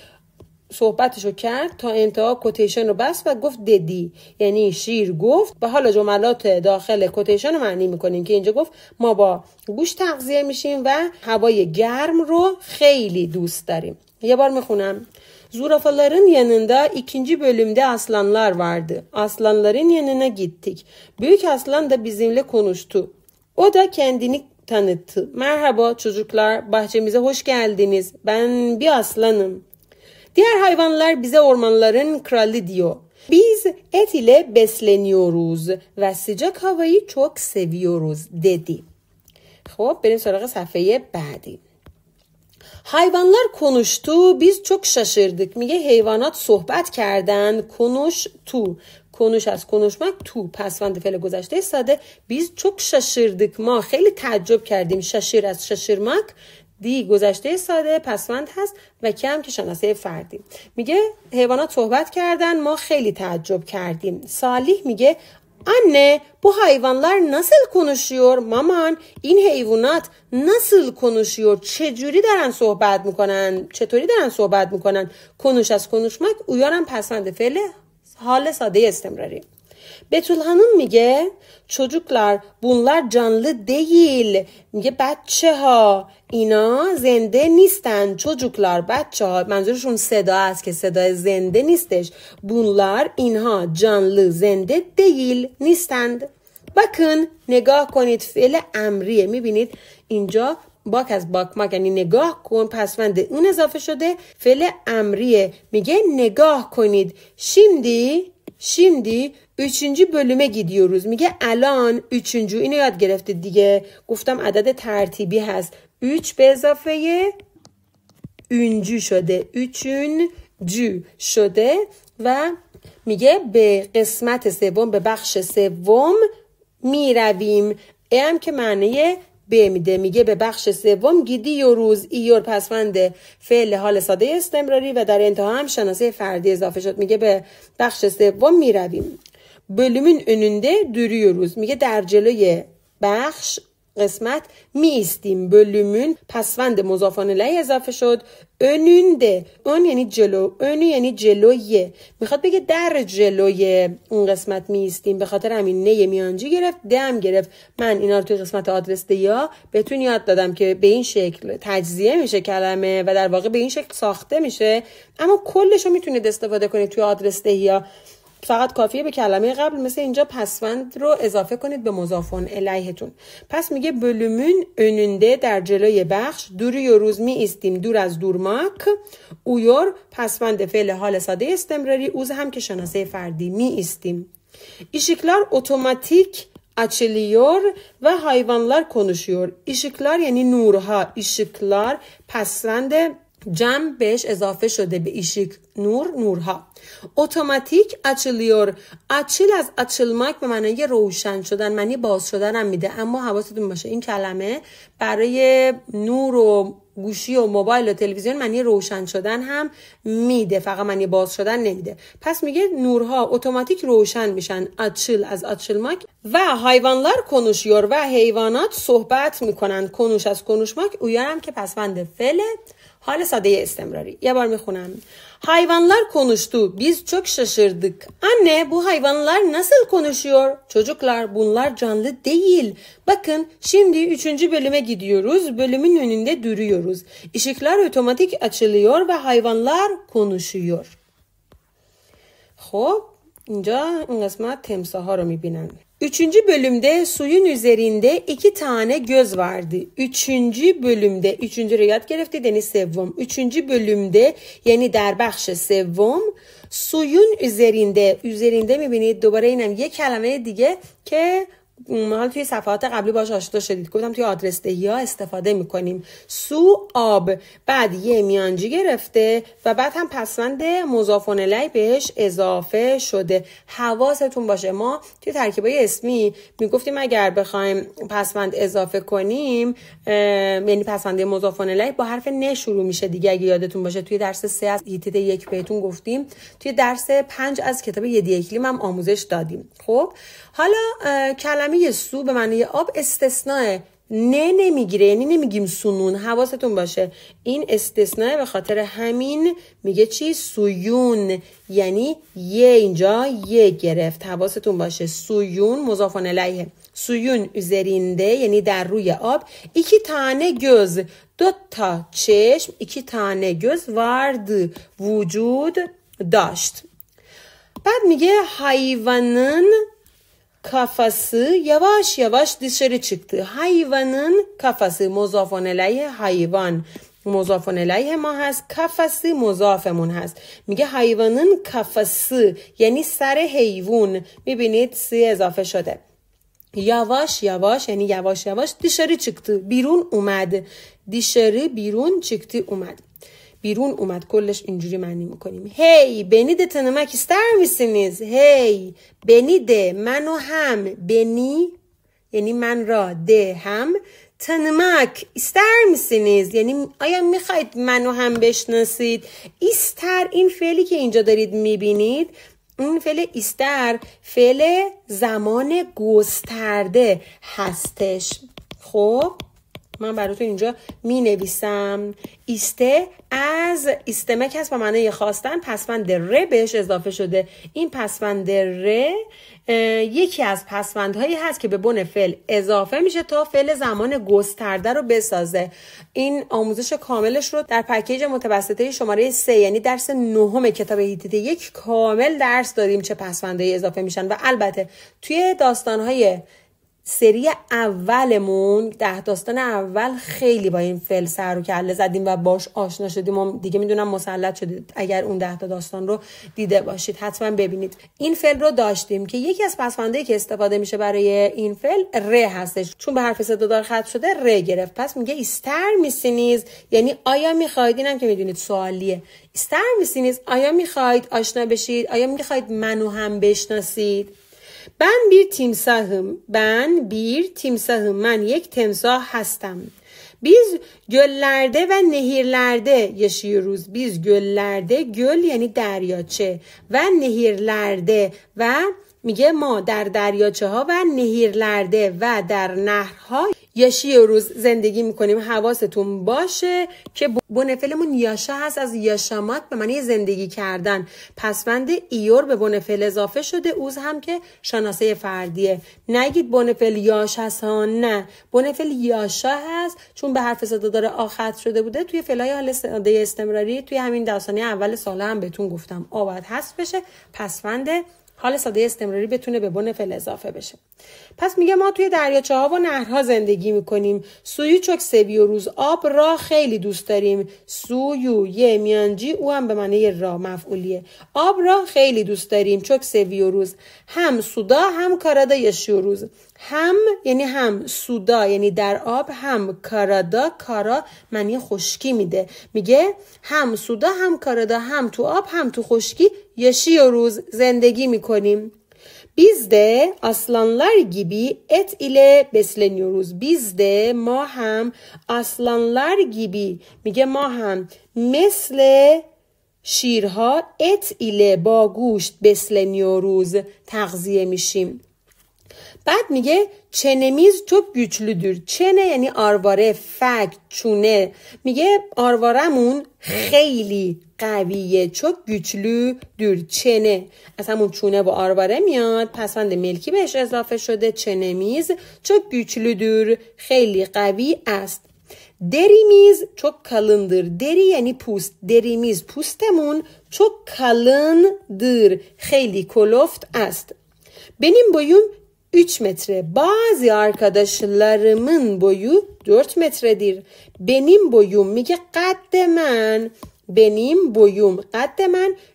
صحبتشو کرد تا انتها کوتیشن رو بست و گفت ددی یعنی شیر گفت و حالا جملات داخل کوتیشن رو معنی میکنیم که اینجا گفت ما با گوش تغذیه میشیم و هوای گرم رو خیلی دوست داریم یه بار میخونم Zürafaların yanında ikinci bölümde aslanlar vardı. Aslanların yanına gittik. Büyük aslan da bizimle konuştu. O da kendini tanıttı. Merhaba çocuklar, bahçemize hoş geldiniz. Ben bir aslanım. Diğer hayvanlar bize ormanların kralı diyor. Biz et ile besleniyoruz ve sıcak havayı çok seviyoruz dedi. Hop, benim sonraki sayfaya bağlı. Hayvanlar konuştu, biz çok şaşırdık. Miye hayvanat sohbet kerden, konuş tu. Konuş az, konuşmak tu. Pesvan defele gözeşteyse Sade biz çok şaşırdık. Ma, heli tecrübe kerdim. Şaşır az, şaşırmak. دی گذشته ساده پسوند هست و کم که شناسه فردی میگه حیوانات صحبت کردن ما خیلی تعجب کردیم صالح میگه Anne bu hayvanlar nasıl konuşuyor maman این حیوانات nasıl konuşuyor چجوری دارن صحبت میکنن چطوری دارن صحبت میکنن کنوش از کنوشمک هم پسند فعل حال ساده استمراری بتول هنون میگه çocuklar bunlar canlı değil میگه بچه ها اینا زنده نیستن چوچوکلار بچه ها منظورشون صدا است که صدای زنده نیستش بونلار اینها جانلی زنده دیل نیستند بکن نگاه کنید فعل امریه میبینید اینجا باک از باک ماک یعنی نگاه کن پسوند اون اضافه شده فعل امریه میگه نگاه کنید شیمدی Şimdi بلومه bölüme gidiyoruz. میگه الان 3 اینو یاد گرفته دیگه. گفتم عدد ترتیبی هست. 3 به اضافه اونجو شده اوچون جو شده و میگه به قسمت سوم به بخش سوم میرویم ام که معنی ب میده میگه به بخش سوم گیدی یو روز ایور پسفند فعل حال ساده استمراری و در انتها هم شناسه فردی اضافه شد میگه به بخش سوم میرویم بلومین önünde روز. میگه در جلوی بخش قسمت میستیم بلومون پسوند مضافان لی اضافه شد اونونده اون یعنی جلو اونو یعنی جلویه میخواد بگه در جلوی اون قسمت میستیم به خاطر همین نه میانجی گرفت دم گرفت من اینا رو توی قسمت آدرس یا بهتون یاد دادم که به این شکل تجزیه میشه کلمه و در واقع به این شکل ساخته میشه اما کلش رو میتونید استفاده کنید توی آدرس یا فقط کافیه به کلمه قبل مثل اینجا پسوند رو اضافه کنید به مضافون الیهتون پس میگه بلومون önünde در جلوی بخش روز می ایستیم دور از دورماک اویور پسوند فعل حال ساده استمراری اوز هم که شناسه فردی می ایستیم ایشیکلار اتوماتیک اچلیور و هایوانلار کنوشیور. ایشیکلار یعنی نورها. ایشیکلار پسوند جمع بهش اضافه شده به ایشیک نور نورها. اتوماتیک اچلیور اچل از اچلماک به معنای روشن شدن معنی باز شدن هم میده اما حواستون باشه این کلمه برای نور و گوشی و موبایل و تلویزیون معنی روشن شدن هم میده فقط معنی باز شدن نمیده پس میگه نورها اتوماتیک روشن میشن اچل از اچلماک و حیوانلار کنوشیور و حیوانات صحبت میکنن کنوش از کنوشماک اویارم که پسوند فعل حال ساده استمراری یه بار میخونم Hayvanlar konuştu. Biz çok şaşırdık. Anne bu hayvanlar nasıl konuşuyor? Çocuklar bunlar canlı değil. Bakın şimdi üçüncü bölüme gidiyoruz. Bölümün önünde duruyoruz. Işıklar otomatik açılıyor ve hayvanlar konuşuyor. خب اینجا این قسمت تمساها رو میبینن Üçüncü bölümde suyun üzerinde iki tane göz vardı. Üçüncü bölümde, üçüncü rüyat gerefti deni sevvom. Üçüncü bölümde yeni derbahşa sevvom. Suyun üzerinde, üzerinde mi beni dobara inem ye kelime diye ki حالا توی صفحات قبلی باش آشنا شدید گفتم توی آدرس دهی ها استفاده میکنیم سو آب بعد یه میانجی گرفته و بعد هم پسند مضافون الی بهش اضافه شده حواستون باشه ما توی ترکیبای اسمی میگفتیم اگر بخوایم پسند اضافه کنیم یعنی پسند مضافون با حرف ن شروع میشه دیگه اگه یادتون باشه توی درس سه از ایتید یک بهتون گفتیم توی درس پنج از کتاب یدی اکلیم هم آموزش دادیم خب حالا کلمه کلمه سو به معنی آب استثناء نه نمیگیره یعنی نمیگیم سونون حواستون باشه این استثناء به خاطر همین میگه چی سویون یعنی یه اینجا یه گرفت حواستون باشه سویون مضاف الیه سویون üzerinde یعنی در روی آب یکی تانه گز دو تا چشم یکی تانه گز وارد وجود داشت بعد میگه حیوانن kafası yavaş yavaş dışarı çıktı. Hayvanın kafası مضافون حیوان، hayvan ما هست کفسی مضافمون هست میگه حیوانن کفسی یعنی سر حیوان میبینید سی اضافه شده یواش یواش یعنی یواش یواش دیشری چکتی بیرون اومد دیشری بیرون چکتی اومد بیرون اومد کلش اینجوری معنی میکنیم هی بنید تنمک استر میسینیز هی بنیده منو هم بنی یعنی من را ده هم تنمک استر میسینیز یعنی آیا میخواید منو هم بشناسید استر این فعلی که اینجا دارید میبینید این فعل ایستر فعل زمان گسترده هستش خب من برای تو اینجا می نویسم ایسته از ایستمک هست به معنی خواستن پسفند ر بهش اضافه شده این پسفند ر یکی از پسفندهایی هست که به بن فعل اضافه میشه تا فعل زمان گسترده رو بسازه این آموزش کاملش رو در پکیج متوسطه شماره 3 یعنی درس نهم کتاب هیتیت یک کامل درس دادیم چه پسفندهایی اضافه میشن و البته توی داستانهای سری اولمون ده داستان اول خیلی با این فل سر و کله زدیم و باش آشنا شدیم و دیگه میدونم مسلط شدید اگر اون ده تا داستان رو دیده باشید حتما ببینید این فل رو داشتیم که یکی از پسفنده که استفاده میشه برای این فل ر هستش چون به حرف دار خط شده ر گرفت پس میگه استر میسینیز یعنی آیا میخواید اینم که میدونید سوالیه استر میسینیز آیا میخواید آشنا بشید آیا میخواید منو هم بشناسید Ben bir timsahım. Ben bir timsahım. Ben yek timsah hastam. Biz göllerde ve nehirlerde yaşıyoruz. Biz göllerde, göl yani دریاچه و nehirlerde و میگه ما در دریاچه ها و نهیرلرده و در نهرها یاشی و روز زندگی میکنیم حواستون باشه که بونفلمون یاشه هست از یاشامات به معنی زندگی کردن پسوند ایور به بونفل اضافه شده اوز هم که شناسه فردیه نگید بونفل یاش هست ها نه بونفل یاشا هست چون به حرف صدا داره آخر شده بوده توی فلای حال ساده استمراری توی همین داستانی اول سال هم بهتون گفتم آباد هست بشه پسوند حال ساده استمراری بتونه به بن فل اضافه بشه پس میگه ما توی دریاچه ها و نهرها زندگی میکنیم سویو چوک سبی و روز آب را خیلی دوست داریم سویو یه میانجی او هم به معنی را مفعولیه آب را خیلی دوست داریم چوک سوی و روز هم سودا هم کارادا یشی روز هم یعنی هم سودا یعنی در آب هم کارادا کارا معنی خشکی میده میگه هم سودا هم کارادا هم تو آب هم تو خشکی و روز زندگی میکنیم بیزده آسلانلر گیبی ات ایله ile بیزده بیزده ما هم آسلانلر گیبی میگه ما هم مثل شیرها ات ایله با گوشت بسلنیوروز تغذیه میشیم بعد میگه چنمیز تو دور چنه یعنی آرواره فک چونه میگه آروارمون خیلی قویه چو گیچلو دور چنه از همون چونه و آرواره میاد پسند ملکی بهش اضافه شده چنمیز میز چو گیچلو دور خیلی قوی است دریمیز چو کلندر دری یعنی پوست. میز پوستمون چو کلندر خیلی کلوفت است. بنیم بایون 3 metre. Bazı arkadaşlarımın boyu 4 metredir. Benim boyum iki kat demen. Benim boyum kat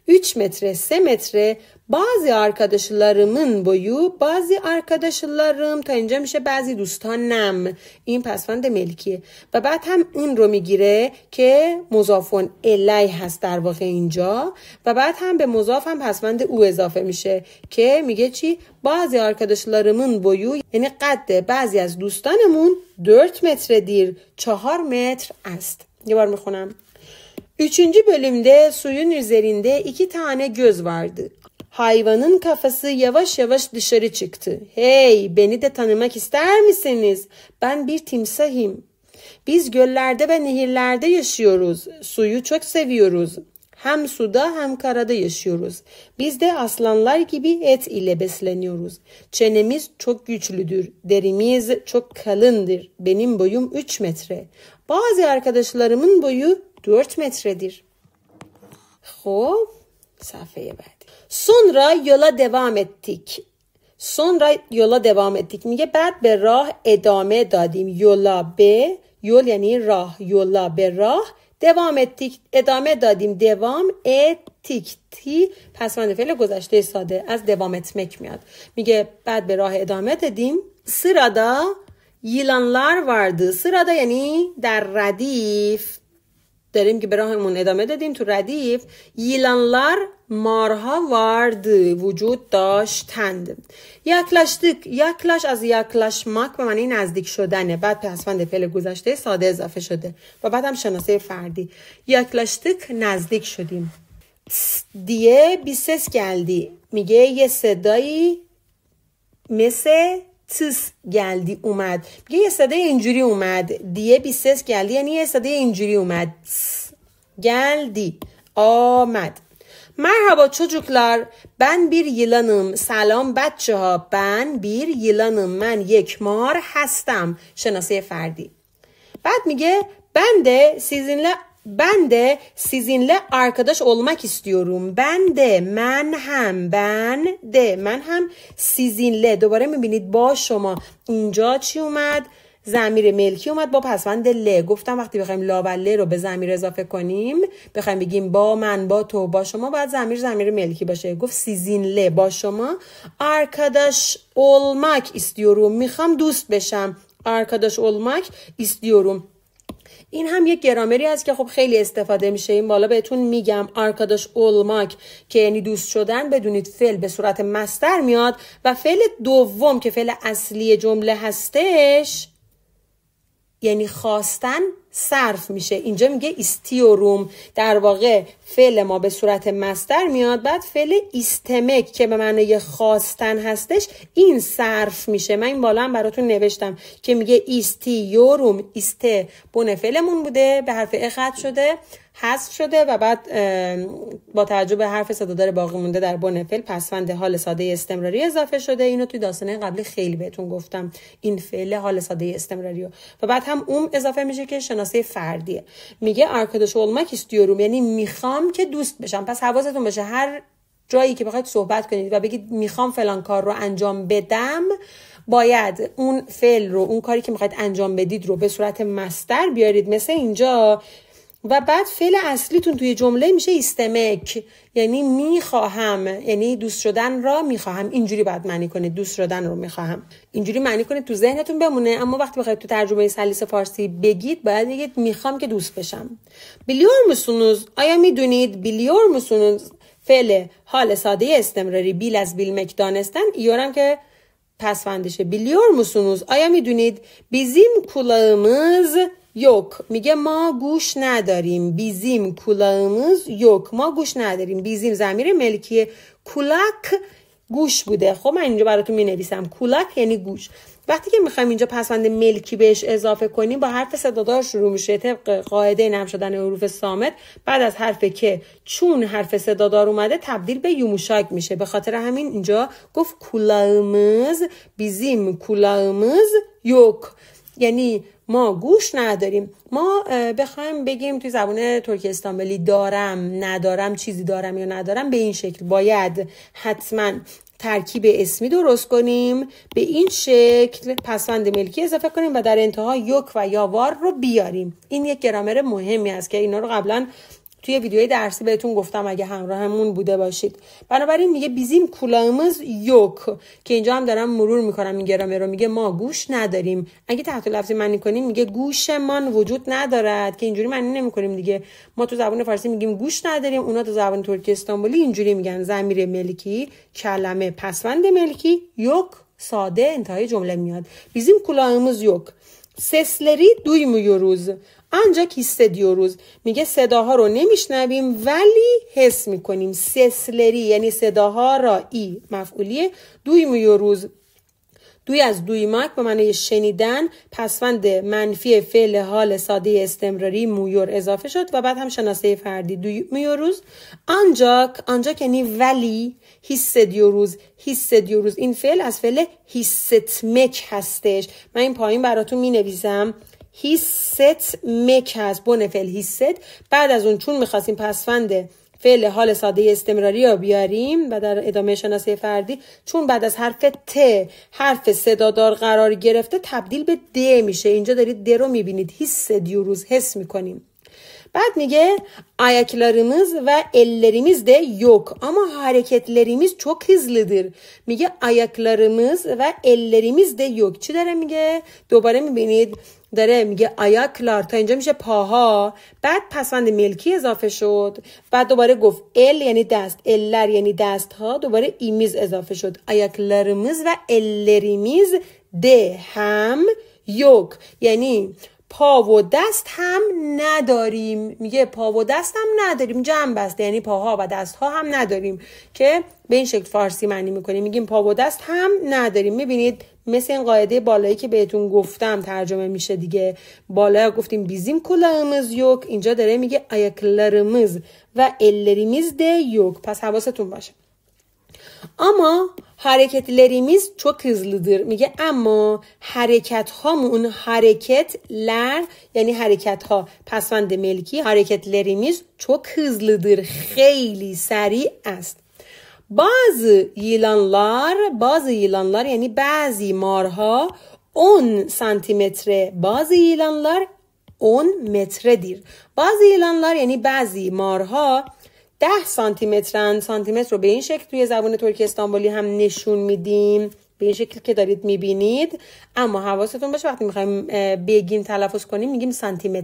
3 metre, 3 metre. بعضی arkadaşlarımın boyu بعضی arkadaşlarım تا اینجا میشه بعضی دوستان نم این پسفند ملکیه و بعد هم این رو میگیره که مضافون الی هست در واقع اینجا و بعد هم به مضاف هم پسفند او اضافه میشه که میگه چی بعضی arkadaşlarımın بیو، یعنی قد بعضی از دوستانمون 4 متر دیر چهار متر است یه بار میخونم Üçüncü bölümde suyun üzerinde iki tane göz vardı. Hayvanın kafası yavaş yavaş dışarı çıktı. Hey beni de tanımak ister misiniz? Ben bir timsahim. Biz göllerde ve nehirlerde yaşıyoruz. Suyu çok seviyoruz. Hem suda hem karada yaşıyoruz. Biz de aslanlar gibi et ile besleniyoruz. Çenemiz çok güçlüdür. Derimiz çok kalındır. Benim boyum 3 metre. Bazı arkadaşlarımın boyu 4 metredir. Hop صفحه بعدی Sonra یولا devam ettik. Sonra یولا دوام ettik میگه بعد به راه ادامه دادیم یولا به یول یعنی راه یولا به راه دوام اتیک ادامه دادیم دوام اتیک تی پس من فعل گذشته ساده از دوام میاد میگه بعد به راه ادامه دادیم سرادا یلانلار vardı سرادا یعنی در ردیف داریم که به راهمون ادامه دادیم تو ردیف یلانلار مارها وارد وجود داشتند یکلشتک یکلاش از مک به معنی نزدیک شدنه بعد پسفند فعل گذشته ساده اضافه شده و بعد هم شناسه فردی یکلشتک نزدیک شدیم دیه بیسس گلدی میگه یه صدایی مثل تس گلدی اومد میگه یه صدای اینجوری اومد دیه بی سس گلدی یعنی یه صدای اینجوری اومد تس گلدی آمد مرحبا چوچکلار بن بیر یلانم. سلام بچه ها بن بیر من یک مار هستم شناسه فردی بعد میگه بنده سیزینله Ben de sizinle arkadaş olmak istiyorum. Ben من هم ben من هم sizinle دوباره میبینید با شما اینجا چی اومد؟ زمیر ملکی اومد با پسوند ل گفتم وقتی بخوایم لا و ل رو به زمیر اضافه کنیم بخوایم بگیم با من با تو با شما باید زمیر زمیر ملکی باشه گفت سیزین با شما arkadaş olmak istiyorum میخوام دوست بشم arkadaş اولمک istiyorum این هم یک گرامری است که خب خیلی استفاده میشه این بالا بهتون میگم آرکاداش اولماک که یعنی دوست شدن بدونید فعل به صورت مستر میاد و فعل دوم که فعل اصلی جمله هستش یعنی خواستن صرف میشه اینجا میگه استیوروم در واقع فعل ما به صورت مستر میاد بعد فعل استمک که به معنی خواستن هستش این صرف میشه من این بالا هم براتون نوشتم که میگه استیوروم استه. بونه فعلمون بوده به حرف ا شده حذف شده و بعد با تعجب حرف صدادار باقی مونده در بنفل پسوند حال ساده استمراری اضافه شده اینو توی داستانه قبلی خیلی بهتون گفتم این فعل حال ساده استمراری و بعد هم اوم اضافه میشه که شناسه فردیه میگه آرکادوش اولماکیس دیوروم یعنی میخوام که دوست بشم پس حواستون باشه هر جایی که بخواید صحبت کنید و بگید میخوام فلان کار رو انجام بدم باید اون فعل رو اون کاری که میخواید انجام بدید رو به صورت مستر بیارید مثل اینجا و بعد فعل اصلیتون توی جمله میشه استمک یعنی میخواهم یعنی دوست شدن را میخواهم اینجوری باید معنی کنید دوست شدن رو میخواهم اینجوری معنی کنید تو ذهنتون بمونه اما وقتی بخواید تو ترجمه سلیس فارسی بگید باید بگید میخوام که دوست بشم بیلیور مسونوز آیا میدونید بیلیور مسونوز فعل حال ساده استمراری بیل از مک دانستن ایورم که پسفندشه بیلیور مسونوز آیا میدونید بیزیم کلاهمز یک میگه ما گوش نداریم بیزیم کلاهمز یک ما گوش نداریم بیزیم زمیر ملکی کولاک گوش بوده خب من اینجا براتون می نویسم کولاک یعنی گوش وقتی که میخوایم اینجا پسند ملکی بهش اضافه کنیم با حرف صدادار شروع میشه طبق قاعده نم شدن حروف سامت بعد از حرف که چون حرف صدادار اومده تبدیل به یوموشاک میشه به خاطر همین اینجا گفت کولامز بیزیم کولامز یوک یعنی ما گوش نداریم ما بخوایم بگیم توی زبان ترکی استانبولی دارم ندارم چیزی دارم یا ندارم به این شکل باید حتما ترکیب اسمی درست کنیم به این شکل پسند ملکی اضافه کنیم و در انتها یک و یا وار رو بیاریم این یک گرامر مهمی است که اینا رو قبلا توی ویدیوی درسی بهتون گفتم اگه همون بوده باشید بنابراین میگه بیزیم kulağımız yok که اینجا هم دارم مرور میکنم این گرامه رو میگه ما گوش نداریم اگه تحت لفظی معنی کنیم میگه من وجود ندارد که اینجوری معنی نمیکنیم دیگه ما تو زبان فارسی میگیم گوش نداریم اونا تو زبان ترکی استانبولی اینجوری میگن زمیر ملکی کلمه پسوند ملکی یک ساده انتهای جمله میاد بیزیم یوک yok دوی duymuyoruz آنجا کیسته دیوروز میگه صداها رو نمیشنویم ولی حس میکنیم سسلری یعنی صداها را ای مفعولیه دوی میوروز دوی از دوی ماک به معنی شنیدن پسوند منفی فعل حال ساده استمراری مویور اضافه شد و بعد هم شناسه فردی دوی میوروز آنجا آنجا یعنی نی ولی هیس دیوروز هیس دیوروز این فعل از فعل هیستمک هستش من این پایین براتون می he sets مک هست بن فعل بعد از اون چون میخواستیم پسفند فعل حال ساده استمراری رو بیاریم و در ادامه شناسه فردی چون بعد از حرف ت حرف صدادار قرار گرفته تبدیل به د میشه اینجا دارید د رو میبینید ست یوروز حس میکنیم Bak Nige ayaklarımız ve ellerimiz de yok ama hareketlerimiz çok hızlıdır. Mige ayaklarımız ve ellerimiz de yok. Çi dare Mige? Dobare mi binid? داره میگه ایاکلار تا اینجا میشه پاها بعد پسند ملکی اضافه شد بعد دوباره گفت ال یعنی دست الر یعنی دست ها دوباره ایمیز اضافه شد ایاکلارمیز و الریمیز ده هم یک یعنی پا و دست هم نداریم میگه پا و دست هم نداریم جمع است یعنی پاها و ها هم نداریم که به این شکل فارسی معنی میکنیم میگیم پا و دست هم نداریم میبینید مثل این قاعده بالایی که بهتون گفتم ترجمه میشه دیگه بالا گفتیم بیزیم کلارمز یک اینجا داره میگه ayaklarımız و الریمیز ده یک پس حواستون باشه اما hareketlerimiz çok hızlıdır میگه اما حرکت هامون حرکت لر یعنی حرکت ها پسوند ملکی hareketlerimiz çok hızlıdır خیلی سریع است bazı yılanlar bazı yılanlar yani bazı marha 10 santimetre bazı yılanlar 10 metredir bazı yılanlar yani bazı marha, ده سانتی مترن سانتی متر رو به این شکل توی زبان ترکی استانبولی هم نشون میدیم به این شکل که دارید میبینید اما حواستون باشه وقتی میخوایم بگیم تلفظ کنیم میگیم سانتی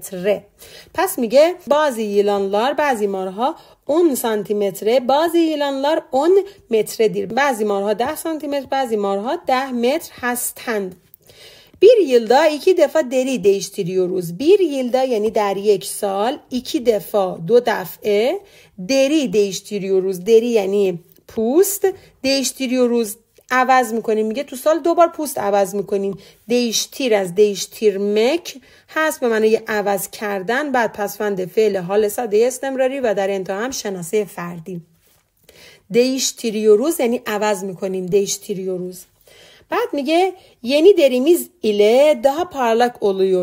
پس میگه بعضی یلانلار بعضی مارها اون سانتی متره بعضی یلانلار اون متره دیر بعضی مارها ده سانتی متر بعضی مارها ده متر هستند Bir yılda iki defa deri değiştiriyoruz. Bir yılda yani در یک سال iki defa دو دفعه e, deri değiştiriyoruz. دری یعنی پوست değiştiriyoruz عوض میکنیم میگه تو سال دوبار پوست عوض میکنیم دیشتیر از دیشتیر مک هست به معنی عوض کردن بعد پسفند فعل حال ساده استمراری و در انتها هم شناسه فردی روز یعنی عوض میکنیم دیشتیریوروز بعد میگه یعنی دریمیز ده daha parlak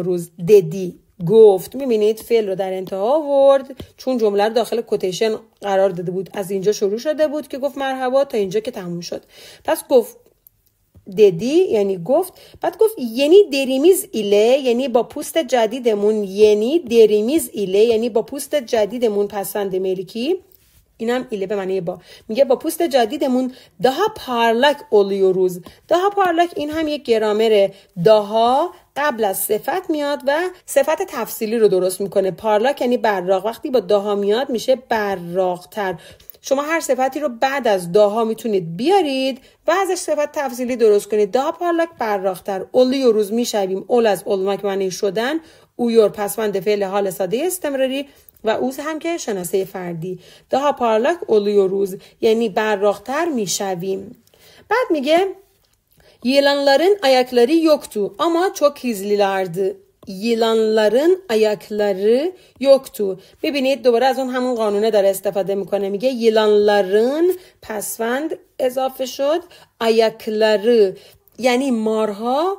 روز ددی گفت میبینید فعل رو در انتها ورد چون جمله رو داخل کوتیشن قرار داده بود از اینجا شروع شده بود که گفت مرحبا تا اینجا که تموم شد پس گفت ددی یعنی گفت بعد گفت یعنی دریمیز ایله یعنی با پوست جدیدمون یعنی دریمیز ایله یعنی با پوست جدیدمون پسند ملکی اینم ایله به معنی با میگه با پوست جدیدمون داها پارلک اولیوروز داها پارلک این هم یک گرامر داها قبل از صفت میاد و صفت تفصیلی رو درست میکنه پارلاک یعنی براق وقتی با داها میاد میشه براقتر شما هر صفتی رو بعد از داها میتونید بیارید و ازش صفت تفصیلی درست کنید داها پارلاک براقتر روز میشویم اول از اولمک معنی شدن اویور پسوند فعل حال ساده استمراری و اوز هم که شناسه فردی ها پارلاک اولوی روز یعنی براختر میشویم بعد میگه Yılanların ayakları یکتو اما چوک لرده یلانلارن آیاکلاری یکتو ببینید دوباره از اون همون قانونه داره استفاده میکنه میگه یلانلارن پسوند اضافه شد آیاکلاری یعنی مارها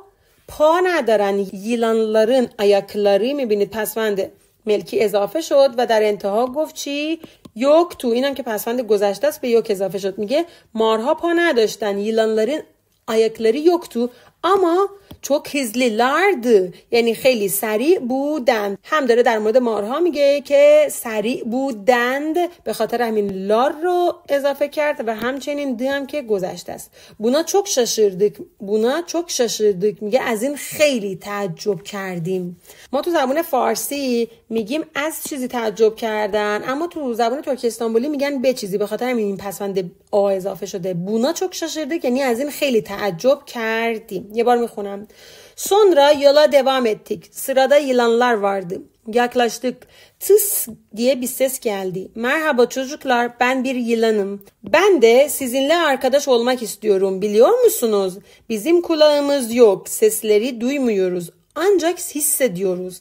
پا ندارن یلانلارن آیاکلاری میبینید پسوند ملکی اضافه شد و در انتها گفت چی یوک تو اینم که پسفند گذشته است به یوک اضافه شد میگه مارها پا نداشتن یلانلرین آیکلری یوک تو اما çok hızlılardı یعنی خیلی سریع بودند هم داره در مورد مارها میگه که سریع بودند به خاطر همین لار رو اضافه کرد و همچنین دی هم که گذشته است بونا چوک ششردک بونا چوک ششردک میگه از این خیلی تعجب کردیم ما تو زبان فارسی میگیم از چیزی تعجب کردن اما تو زبان ترکی استانبولی میگن به چیزی به خاطر همین این پسوند آ اضافه شده بونا چوک ششردک یعنی از این خیلی تعجب کردیم Yine bar میخونم Sonra yola devam ettik. Sırada yılanlar vardı. Yaklaştık. Tıs diye bir ses geldi. Merhaba çocuklar ben bir yılanım. Ben de sizinle arkadaş olmak istiyorum biliyor musunuz? Bizim kulağımız yok. Sesleri duymuyoruz. Ancak hissediyoruz.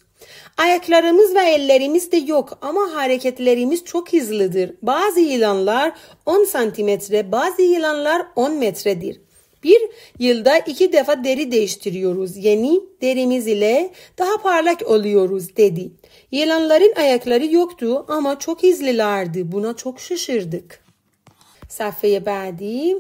Ayaklarımız ve ellerimiz de yok ama hareketlerimiz çok hızlıdır. Bazı yılanlar 10 santimetre, bazı yılanlar 10 metredir. Bir yılda iki defa deri değiştiriyoruz. Yeni derimiz ile daha parlak oluyoruz dedi. Yılanların ayakları yoktu ama çok izlilerdi. Buna çok şaşırdık. Safhaya بعدی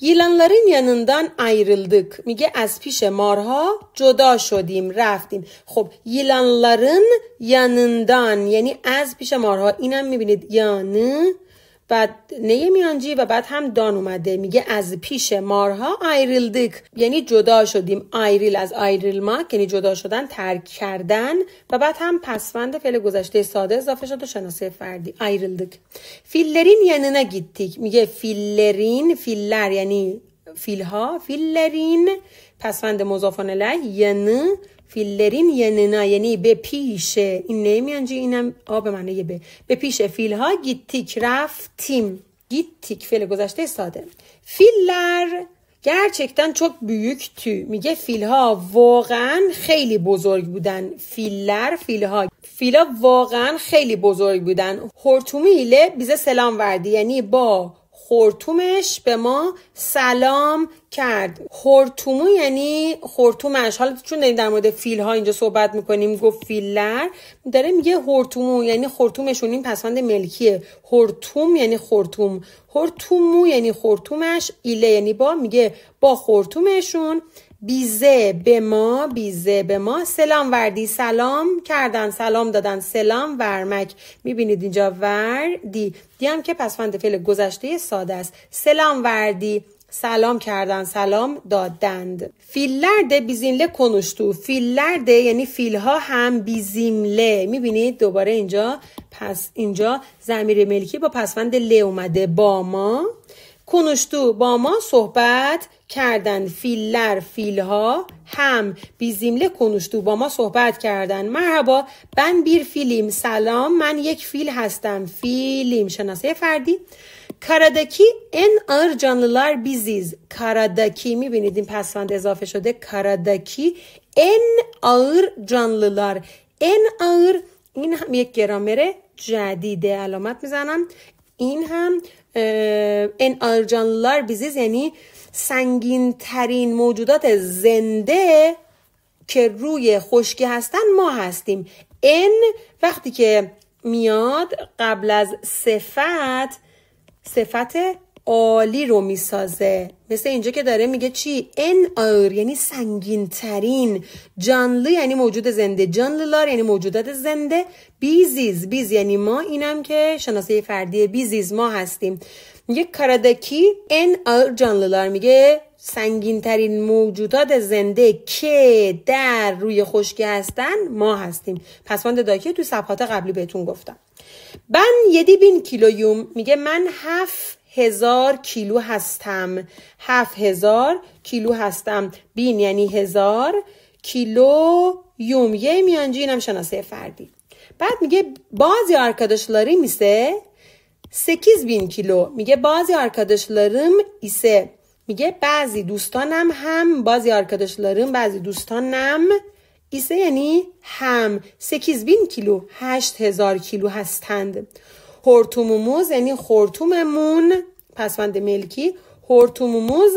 Yılanların yanından ayrıldık. Mige az pişe marha coda şodim raftim. Hop yılanların yanından yani az pişe marha inem mibinid yani بعد نیه میانجی و بعد هم دان اومده میگه از پیش مارها آیریل دیک یعنی جدا شدیم آیریل از آیریل ما یعنی جدا شدن ترک کردن و بعد هم پسوند فعل گذشته ساده اضافه شد و شناسه فردی آیریل دیک فیلرین یعنی نگیتیک میگه فیلرین فیلر یعنی فیلها فیلرین پسوند مضافان له ین فیلرین یننا یعنی به پیش این نمیانجی اینم آ به معنی به به پیش فیلها گیتیک رفتیم gittik فعل گذشته ساده فیلر gerçekten çok تو میگه فیلها واقعا خیلی بزرگ بودن فیلر فیلها فیلا واقعا خیلی بزرگ بودن هرتومیله بیزه سلام وردی یعنی با خورتومش به ما سلام کرد خورتومو یعنی خورتومش حالا چون داریم در مورد فیل ها اینجا صحبت میکنیم گفت فیلر داره میگه خورتومو یعنی خورتومشون این پسند ملکیه خورتوم یعنی خورتوم خورتومو یعنی خورتومش ایله یعنی با میگه با خورتومشون بیزه به ما بیزه به ما سلام وردی سلام کردن سلام دادن سلام ورمک میبینید اینجا وردی دی که پسفند فعل گذشته ساده است سلام وردی سلام کردن سلام دادند فیلرده بیزیمله کنشتو فیلرده یعنی فیلها هم بیزیمله میبینید دوباره اینجا پس اینجا زمیر ملکی با پسفند ل اومده با ما کنشتو با ما صحبت کردن فیلر فیلها هم بیزیمله کنوشتو با ما صحبت کردن مرحبا من بیر فیلیم سلام من یک فیل هستم فیلیم شناسه فردی کارادکی ان آر جانلار بیزیز کارادکی میبینید این پسفند اضافه شده کارادکی ان آر جانلار ان آر این هم یک گرامر جدیده علامت میزنم این هم ان آر جانلار بیزیز یعنی سنگین ترین موجودات زنده که روی خشکی هستن ما هستیم ان وقتی که میاد قبل از صفت صفت عالی رو میسازه مثل اینجا که داره میگه چی ان آر یعنی سنگین ترین جانلی یعنی موجود زنده جانلی لار یعنی موجودات زنده بیزیز بیز یعنی ما اینم که شناسه فردی بیزیز ما هستیم میگه کارادکی ان جانلیلار میگه سنگین ترین موجودات زنده که در روی خشکی هستن ما هستیم پس من داکی تو صفحات قبلی بهتون گفتم من یدی بین کیلویوم میگه من هفت هزار کیلو هستم هفت هزار کیلو هستم بین یعنی هزار کیلو یوم یه میانجی اینم شناسه فردی بعد میگه بازی لاری میسه 8000 کیلو میگه بعضی arkadaşlarım ایسه میگه بعضی دوستانم هم بعضی arkadaşlarım بعضی دوستانم ایسه یعنی هم 8000 کیلو هزار کیلو هستند هورتوموموز یعنی خورتوممون پسوند ملکی هورتوموموز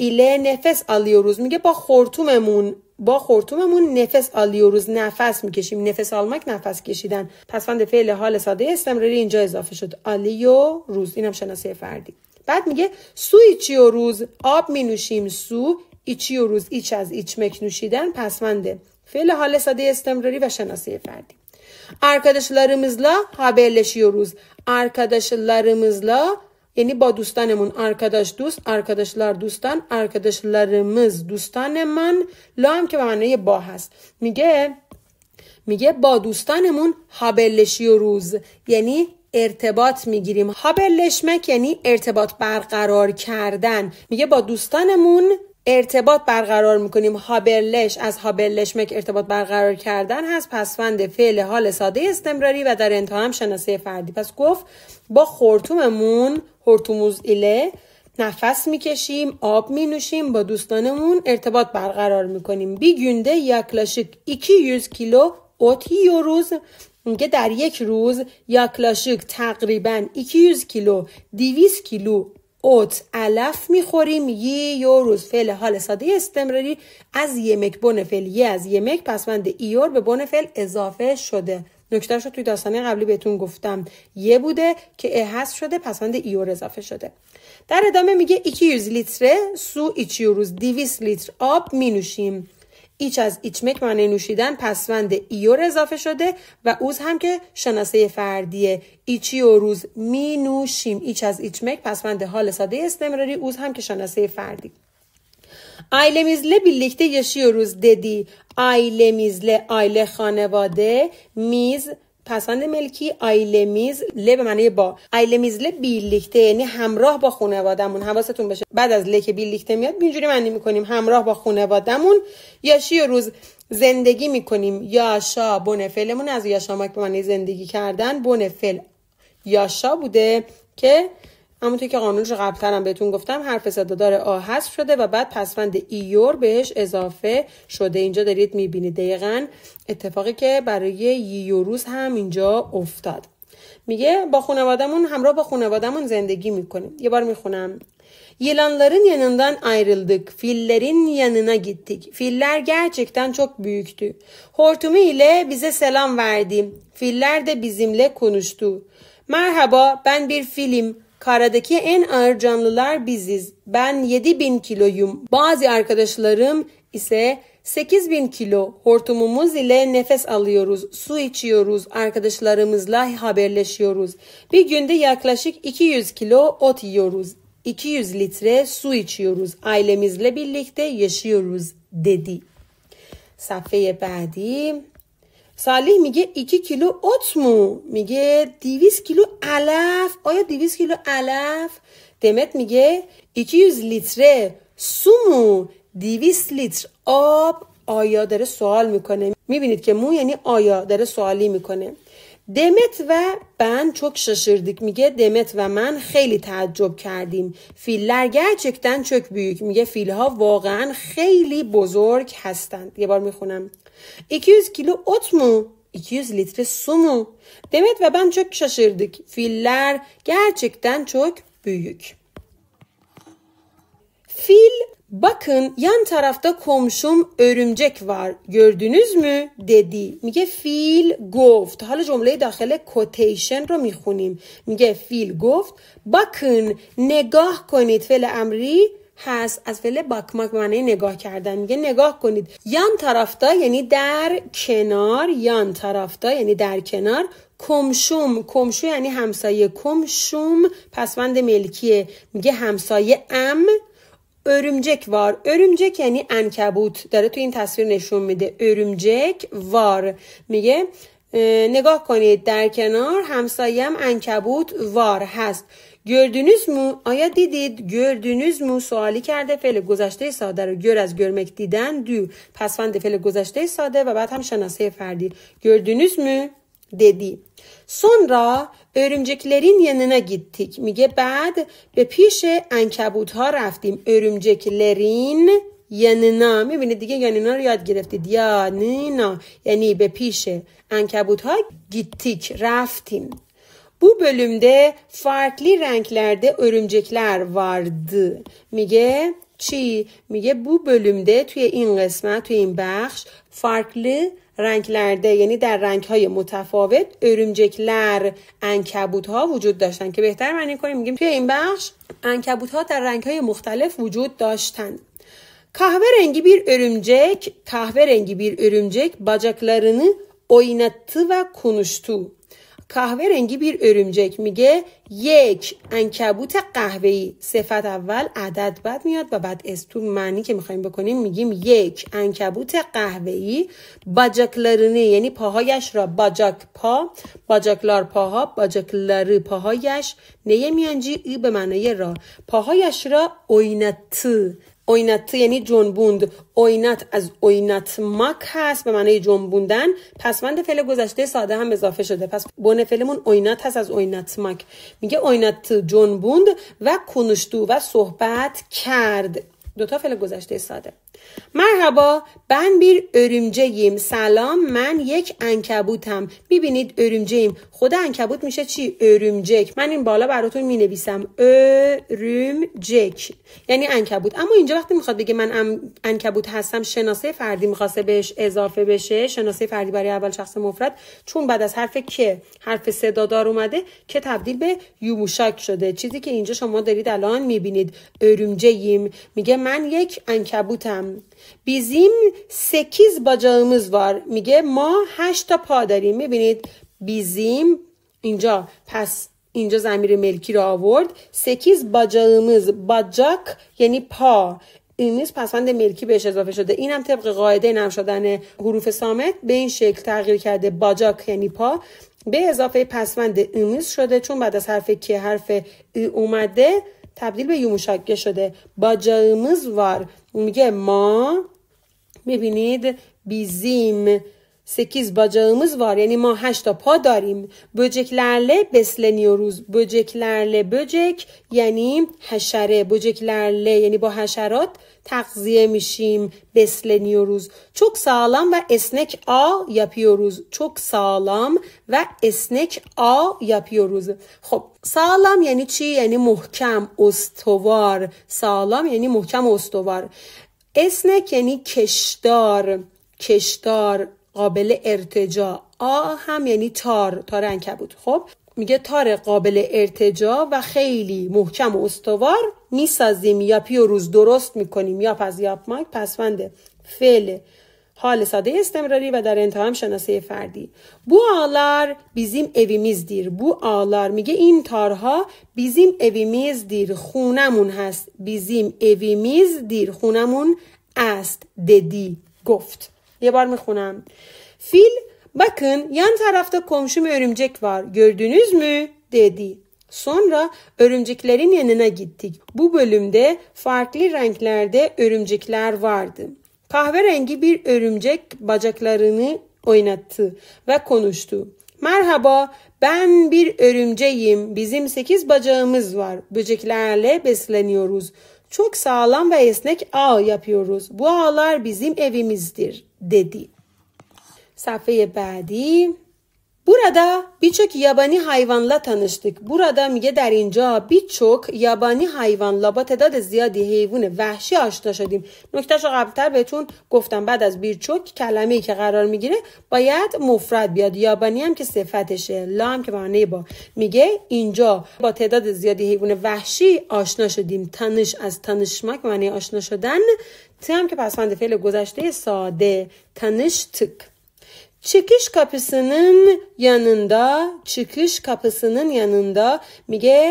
ایله نفس آلیوروز میگه با خورتوممون با خورتوممون نفس روز نفس میکشیم نفس آلمک نفس کشیدن پسوند فعل حال ساده استمراری اینجا اضافه شد آلیو روز اینم شناسه فردی بعد میگه سو و روز آب می نوشیم سو و روز ایچ از ایچ مک نوشیدن پسوند فعل حال ساده استمراری و شناسه فردی روز haberleşiyoruz. Arkadaşlarımızla یعنی با دوستانمون آرکاداش دوست لار دوستان ارکاداشlarımız دوستان من لام که به با هست میگه میگه با دوستانمون هابلشی و روز یعنی ارتباط میگیریم هابلشمک یعنی ارتباط برقرار کردن میگه با دوستانمون ارتباط برقرار میکنیم هابرلش از هابرلش مک ارتباط برقرار کردن هست پسفند فعل حال ساده استمراری و در انتها هم شناسه فردی پس گفت با خورتوممون هورتوموز ایله نفس میکشیم آب مینوشیم با دوستانمون ارتباط برقرار میکنیم بی گونده ایکی 200 کیلو اوتی روز. میگه در یک روز کلاشک تقریبا 200 کیلو 200 کیلو اوت علف میخوریم یه یوروز فعل حال ساده استمراری از یمک بون فعل یه از یمک پس بند ایور به بن فعل اضافه شده نکتهش شد توی داستانه قبلی بهتون گفتم یه بوده که احس شده پسند ایور اضافه شده در ادامه میگه 200 لیتره سو ایچیوروز 200 لیتر آب مینوشیم ایچ از ایچ مک معنی نوشیدن پسوند ایور اضافه شده و اوز هم که شناسه فردیه ایچی و روز می نوشیم ایچ از ایچ مک پسوند حال ساده استمراری اوز هم که شناسه فردی میزله یشی و روز ددی ایله میزله ایله خانواده میز پسند ملکی آیلمیز میز ل به معنی با آیلمیز میز ل بیلیخته یعنی همراه با خانوادهمون حواستون باشه بعد از ل که بیلیخته میاد اینجوری معنی میکنیم همراه با خانوادهمون یاشی و روز زندگی میکنیم یاشا بن فلمون از یاشاماک به معنی زندگی کردن بن فعل یاشا بوده که همونطور که قانونش قبل هم بهتون گفتم حرف صدادار آ حذف شده و بعد پسوند ایور بهش اضافه شده اینجا دارید میبینید دقیقا اتفاقی که برای ییوروز هم اینجا افتاد میگه با خانوادمون همراه با خانوادمون زندگی میکنیم یه بار میخونم Yılanların yanından ayrıldık. Fillerin yanına gittik. Filler gerçekten çok büyüktü. Hortumu ile bize selam verdi. Filler de bizimle konuştu. Merhaba ben bir filim. Karadaki en ağır canlılar biziz. Ben 7000 kiloyum. Bazı arkadaşlarım ise 8000 kilo hortumumuz ile nefes alıyoruz, su içiyoruz, arkadaşlarımızla haberleşiyoruz. Bir günde yaklaşık 200 kilo ot yiyoruz, 200 litre su içiyoruz, ailemizle birlikte yaşıyoruz dedi. Safheye بعدی صالح میگه ایکی کیلو اتمو میگه دیویس کیلو علف آیا دیویس کیلو علف دمت میگه ایکی یوز لیتر سومو دیویس لیتر آب آیا داره سوال میکنه میبینید که مو یعنی آیا داره سوالی میکنه دمت و بن چوک شاشردیک میگه دمت و من خیلی تعجب کردیم فیلر گرچکتن چوک بیوک میگه فیلها ها واقعا خیلی بزرگ هستند یه بار میخونم 200 کیلو اوت مو 200 لیتر سو دمت و بن چوک شاشردیک فیلر گرچکتن چوک بیوک فیل Bakın yan tarafta komşum örümcek var. Gördünüz mü? dedi. میگه فیل گفت. حالا جمله داخل کوتیشن رو میخونیم. میگه فیل گفت. Bakın نگاه کنید. فعل امری هست از فعل بکمک به معنی نگاه کردن میگه نگاه کنید یان طرفتا یعنی در کنار یان طرفتا یعنی در کنار کمشوم کمشو یعنی همسایه کمشوم پسوند ملکیه میگه همسایه ام örümcek وار ارومجک یعنی انکبوت داره تو این تصویر نشون میده örümcek وار میگه نگاه کنید در کنار همسایم انکبوت وار هست گردونوز مو آیا دیدید گردونوز مو سوالی کرده فعل گذشته ساده رو گر از گرمک دیدن دو پسفند فعل گذشته ساده و بعد هم شناسه فردی گردونوز مو دیدی سون را örümceklerin yanına gittik میگه بعد به پیش انکبوت ها رفتیم örümceklerin yanına میبینید دیگه یانینا رو یاد گرفتید یانینا یعنی به پیش انکبوت ها گیتیک رفتیم Bu bölümde farklı renklerde örümcekler vardı. میگه چی؟ میگه بو بلومده توی این قسمت توی این بخش farklı رنگلرده یعنی در رنگ های متفاوت örümcekler انکبوت ها وجود داشتن که بهتر معنی کنیم میگیم توی این بخش انکبوت ها در رنگ های مختلف وجود داشتند Kahverengi bir örümcek, kahverengi bir örümcek bacaklarını oynattı ve konuştu. کهوه رنگی بیر جک میگه یک انکبوت قهوه‌ای صفت اول عدد بد میاد و بعد استو معنی که میخوایم بکنیم میگیم یک انکبوت قهوه‌ای باجاکلارنی یعنی پاهایش را باجاک پا باجاکلار پاها باجاکلار پاهایش نیه میانجی ای به معنای را پاهایش را اوینت اوینت یعنی جنبوند اوینت از اوینت مک هست به معنای جنبوندن پسوند فعل گذشته ساده هم اضافه شده پس بن فعلمون اوینت هست از اوینت مک میگه اوینت جنبوند و کنشتو و صحبت کرد دوتا فعل گذشته ساده مرحبا من بیر ارمجهیم سلام من یک انکبوتم میبینید ارمجهیم خود انکبوت میشه چی ارمجک من این بالا براتون مینویسم ارمجک یعنی انکبوت اما اینجا وقتی میخواد بگه من انکبوت هستم شناسه فردی میخواسته بهش اضافه بشه شناسه فردی برای اول شخص مفرد چون بعد از حرف که حرف صدادار اومده که تبدیل به یوموشاک شده چیزی که اینجا شما دارید الان میبینید ارمجهیم میگه من یک انکبوتم بیزیم 8 bacağımız وار میگه ما هشت تا پا داریم میبینید بیزیم اینجا پس اینجا زمیر ملکی را آورد سکیز باجاقمز باجاک یعنی پا این نیست پسند ملکی بهش اضافه شده این هم طبق قاعده نم شدن حروف سامت به این شکل تغییر کرده باجاک یعنی پا به اضافه پسوند امیز شده چون بعد از حرف که حرف اومده تبدیل به یومشکه شده bacağımız وار میگه ما میبینید بیزیم 8 bacağımız var yani ما 8 تا پا داریم böceklerle besleniyoruz böceklerle böcek یعنی حشره böceklerle یعنی با حشرات تغذیه میشیم besleniyoruz çok sağlam و esnek a yapıyoruz çok sağlam و esnek a yapıyoruz خب sağlam یعنی چی یعنی محکم استوار sağlam یعنی محکم استوار esnek یعنی کشدار کشدار قابل ارتجا آ هم یعنی تار تار بود خب میگه تار قابل ارتجا و خیلی محکم و استوار میسازیم یا روز درست میکنیم یا پس یا مایک پسوند فعل حال ساده استمراری و در انتها هم شناسه فردی بو آلار بیزیم دیر بو آلار میگه این تارها بیزیم دیر خونمون هست بیزیم دیر خونمون است ددی گفت Diye bari mi kunam? Fil bakın yan tarafta komşum örümcek var gördünüz mü? dedi. Sonra örümceklerin yanına gittik. Bu bölümde farklı renklerde örümcekler vardı. Kahverengi bir örümcek bacaklarını oynattı ve konuştu. Merhaba, ben bir örümceğim. Bizim sekiz bacağımız var. Böceklerle besleniyoruz çok sağlam ve esnek ağ yapıyoruz. Bu ağlar bizim evimizdir dedi. Safhaya badi Burada birçok yabani hayvanla tanıştık. Burada میگه در اینجا بیچوک یابانی حیوان با تعداد زیادی حیوان وحشی آشنا شدیم. نکتهشو قبلتر بهتون گفتم بعد از بیچوک ای که قرار میگیره باید مفرد بیاد. یابانی هم که صفتشه، لا هم که معنی با. میگه اینجا با تعداد زیادی حیوان وحشی آشنا شدیم. تنش از تنشمک معنی آشنا شدن. ت هم که پسوند فعل گذشته ساده تنشتک چکش kapısının yanında, çıkış kapısının yanında میگه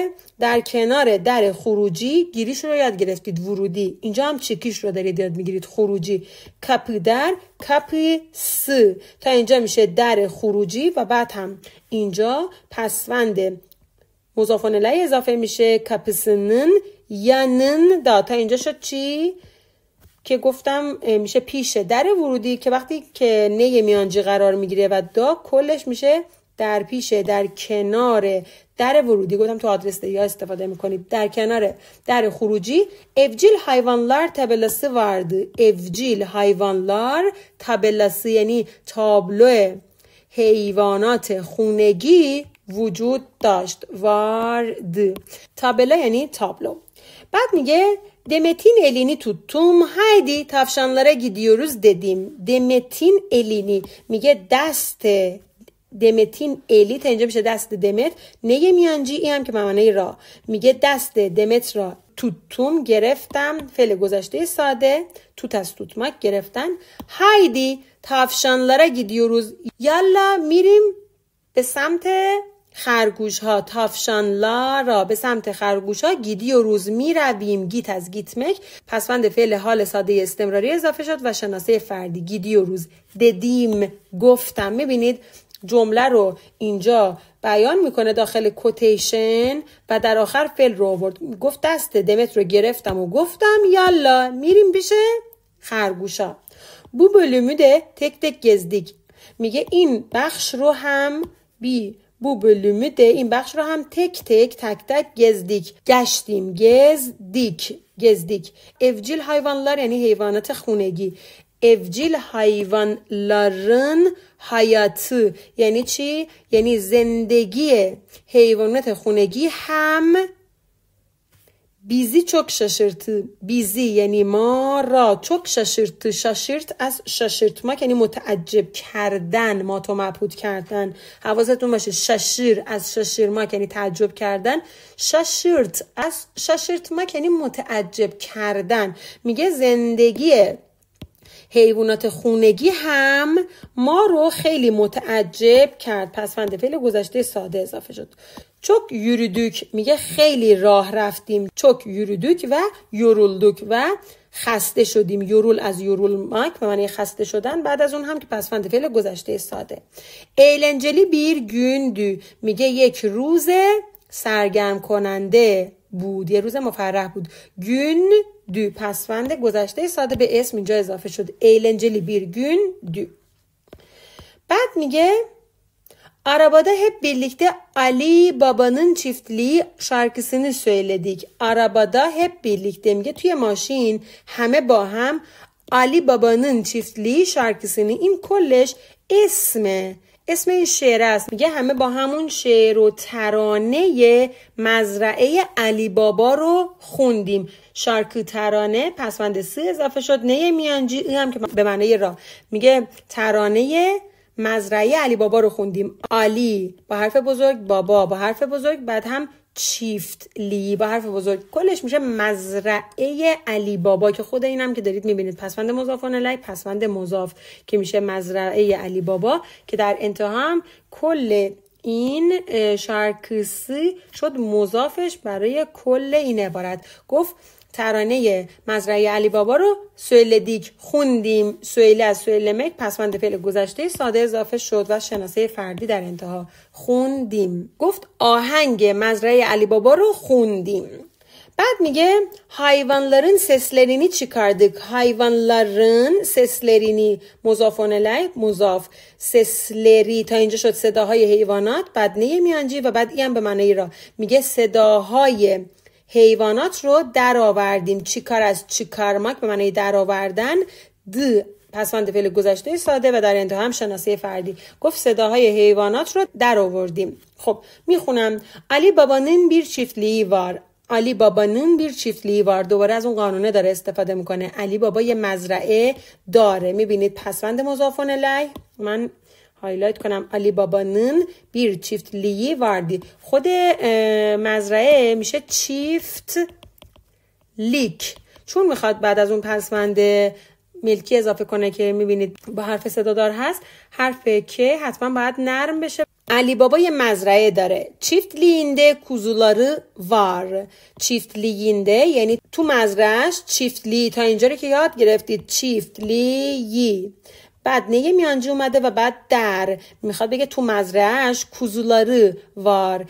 در کنار در خروجی گیریش رو یاد گرفتید ورودی اینجا هم چکیش رو دارید یاد میگیرید خروجی کپ در کپ س تا اینجا میشه در خروجی و بعد هم اینجا پسوند مضافان اضافه میشه کپسنن ینن دا تا اینجا شد چی؟ که گفتم میشه پیش در ورودی که وقتی که نی میانجی قرار میگیره و دا کلش میشه در پیش در کنار در ورودی گفتم تو آدرس یا استفاده میکنید در کنار در خروجی افجیل حیوانلار تبلسه وارد افجیل حیوانلار تبلسه یعنی تابلو حیوانات خونگی وجود داشت وارد تابلا یعنی تابلو بعد میگه Demet'in elini tuttum. Haydi tavşanlara gidiyoruz dedim. Demet'in elini میگه دست دمتین الی تا اینجا دست دمت نگه میانجی ای هم که ای را میگه دست دمت را توتوم گرفتم فله گذشته ساده توت از توتمک گرفتن هایدی تفشانلارا گیدیوروز یلا میریم به سمت خرگوش ها تافشان لا را به سمت خرگوش ها گیدی و روز می رویم گیت از گیت مک پسوند فعل حال ساده استمراری اضافه شد و شناسه فردی گیدی و روز ددیم گفتم بینید جمله رو اینجا بیان میکنه داخل کوتیشن و در آخر فعل رو آورد گفت دست دمت رو گرفتم و گفتم یالا میریم بشه خرگوشا بو بلومیده تک تک گزدیک میگه این بخش رو هم بی Bu bölümü de این بخش رو هم تک تک تک تک گزدیک گشتیم گزدیک گزدیک evcil hayvanlar یعنی حیوانات خونگی evcil hayvanların hayatı یعنی چی؟ یعنی زندگی حیوانات خونگی هم بیزی چوک ششرت بیزی یعنی ما را چوک ششرت ششرت از ما یعنی متعجب کردن ما تو مبهود کردن حواستون باشه ششیر از ششیر ما یعنی تعجب کردن ششرت از ما یعنی متعجب کردن میگه زندگی حیوانات خونگی هم ما رو خیلی متعجب کرد پس فعل گذشته ساده اضافه شد چوک yürüdük میگه خیلی راه رفتیم چوک yürüdük و یورولدوک و خسته شدیم یورول از یورول ماک به معنی خسته شدن بعد از اون هم که پسفند فعل گذشته ساده ایلنجلی bir گوندو میگه یک روز سرگرم کننده بود یه روز مفرح بود گوندو دو پسفند گذشته ساده به اسم اینجا اضافه شد ایلنجلی bir gün دو بعد میگه Arabada hep birlikte Ali Baba'nın çiftliği şarkısını söyledik. Arabada hep birlikte میگه توی ماشین همه با هم علی بابانın چیفتلی شارکسینی این کلش اسمه اسم این شعر است میگه همه با همون شعر و ترانه مزرعه علی بابا رو خوندیم شارکو ترانه پسوند سه اضافه شد نه میانجی این هم که به معنی را میگه ترانه مزرعه علی بابا رو خوندیم علی با حرف بزرگ بابا با حرف بزرگ بعد هم چیفت لی با حرف بزرگ کلش میشه مزرعه علی بابا که خود اینم که دارید میبینید پسوند مضافان علی پسوند مضاف که میشه مزرعه علی بابا که در انتها هم کل این شارکسی شد مضافش برای کل این عبارت گفت ترانه مزرعه علی بابا رو سویل دیک خوندیم سویل از سویل مک پسوند فعل گذشته ساده اضافه شد و شناسه فردی در انتها خوندیم گفت آهنگ مزرعه علی بابا رو خوندیم بعد میگه سسلرینی چی çıkardık. Hayvanların سسلرینی مضاف لی مضاف سسلری تا اینجا شد صداهای حیوانات بعد نیه میانجی و بعد این به معنی را میگه صداهای حیوانات رو درآوردیم چیکار از چیکارماک به معنی درآوردن د پسوند فعل گذشته ساده و در انتها هم شناسه فردی گفت صداهای حیوانات رو درآوردیم خب میخونم علی نین بیر چیفت لیوار علی بابا نون بیر چیفت دوباره از اون قانونه داره استفاده میکنه علی بابا یه مزرعه داره میبینید پسوند مضافون لی من هایلایت کنم علی نن چیفت لیی واردی خود مزرعه میشه چیفت لیک چون میخواد بعد از اون پسوند ملکی اضافه کنه که میبینید با حرف صدادار هست حرف که حتما باید نرم بشه علی بابا یه مزرعه داره چیفت لینده کوزولاری وار چیفت لینده یعنی تو مزرعش لی تا اینجا رو که یاد گرفتید چیفتلی بعد نیه میانجی اومده و بعد در میخواد بگه تو مزرعهش کوزولاری وار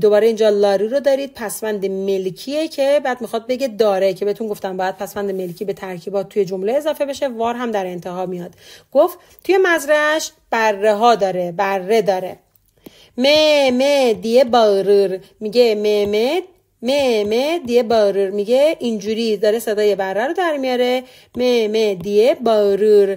دوباره اینجا لاری رو دارید پسوند ملکیه که بعد میخواد بگه داره که بهتون گفتم باید پسوند ملکی به ترکیبات توی جمله اضافه بشه وار هم در انتها میاد گفت توی مزرعهش بره ها داره بره داره مه مه دیه بارر میگه مه مه مه مه دیه بارر میگه اینجوری داره صدای بره رو در میاره مه دیه بارر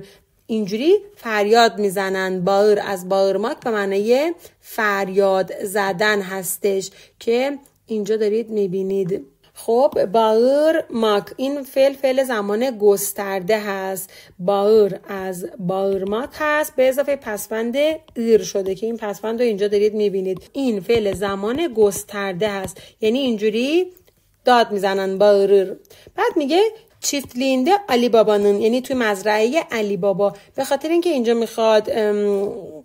اینجوری فریاد میزنن باور از ماک به معنی فریاد زدن هستش که اینجا دارید میبینید خب باور ماک این فعل فعل زمان گسترده هست باور از باور ماک هست به اضافه پسفند ایر شده که این پسفند رو اینجا دارید میبینید این فعل زمان گسترده هست یعنی اینجوری داد میزنن باور بعد میگه چیفتلینده علی بابانون یعنی توی مزرعه علی بابا به خاطر اینکه اینجا میخواد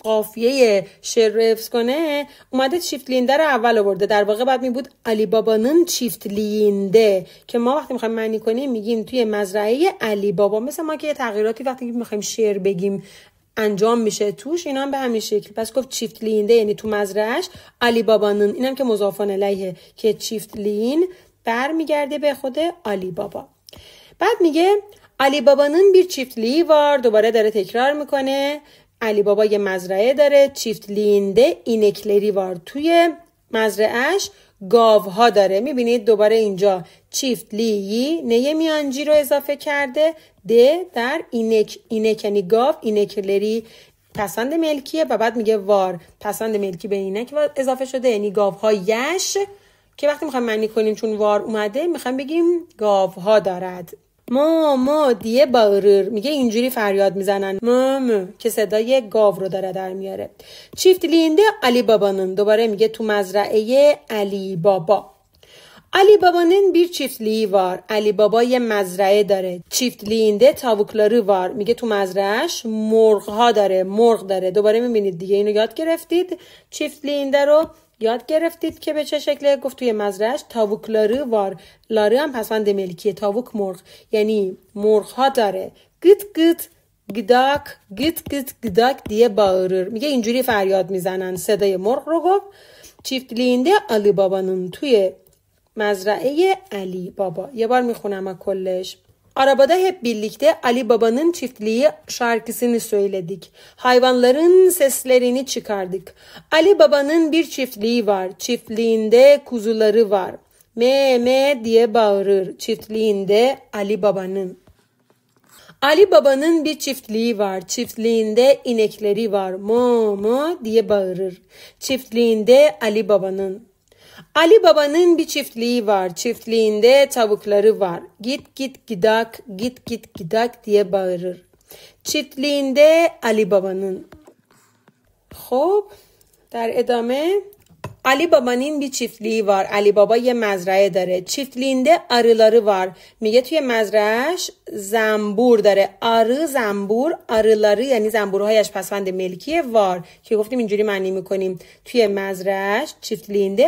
قافیه شعر رو حفظ کنه اومده چیفتلینده رو اول آورده در واقع بعد می بود علی بابانون چیفتلینده که ما وقتی میخوایم معنی کنیم میگیم توی مزرعه علی بابا مثل ما که یه تغییراتی وقتی میخوایم شعر بگیم انجام میشه توش اینا هم به همین شکل پس گفت چیفت لینده یعنی تو مزرعش علی بابانون اینم که مضافان علیه که چیفت لین برمیگرده به خود علی بابا بعد میگه علی بابانın bir çiftliği وار دوباره داره تکرار میکنه علی بابا یه مزرعه داره چیفتلینده اینکلری وار توی مزرعهش ها داره میبینید دوباره اینجا چیفتلیی نه میانجی رو اضافه کرده د در اینک اینک یعنی گاو اینکلری پسند ملکیه و بعد میگه وار پسند ملکی به اینک اضافه شده یعنی یش که وقتی میخوایم معنی کنیم چون وار اومده میخوایم بگیم گاوها دارد مامو دیه بارر میگه اینجوری فریاد میزنن مم که صدای گاو رو داره در میاره چیفتلینده علی بابانن دوباره میگه تو مزرعه علی بابا علی بابانن بیر چیفتلی وار علی بابا یه مزرعه داره چیفتلینده تاوکلاری وار میگه تو مزرعهش مرغ ها داره مرغ داره دوباره میبینید دیگه اینو یاد گرفتید چیفتلینده رو یاد گرفتید که به چه شکله گفت توی مزرش تاوک لارو وار لاره هم پسند ملکیه تاوک مرغ یعنی مرغ ها داره گت گت گداک گت گت گداک دیه باورر میگه اینجوری فریاد میزنن صدای مرغ رو گفت لینده علی بابانون توی مزرعه علی بابا یه بار میخونم کلش Arabada hep birlikte Ali Baba'nın çiftliği şarkısını söyledik. Hayvanların seslerini çıkardık. Ali Baba'nın bir çiftliği var. Çiftliğinde kuzuları var. Me me diye bağırır çiftliğinde Ali Baba'nın. Ali Baba'nın bir çiftliği var. Çiftliğinde inekleri var. Mo mo diye bağırır. Çiftliğinde Ali Baba'nın. Ali Baba'nın bir çiftliği var. Çiftliğinde tavukları var. Git git gidak, git git gidak diye bağırır. Çiftliğinde Ali Baba'nın. خب در ادامه بابا نین بی çiftliği وار. علی بابا یه مزرعه داره. چیفلینده ارلاری وار. میگه توی مزرعهش زنبور داره. ار زنبور arıları یعنی زنبورهایش پسند ملکیه وار. که گفتیم اینجوری معنی میکنیم. توی مزرعهش çiftliğinde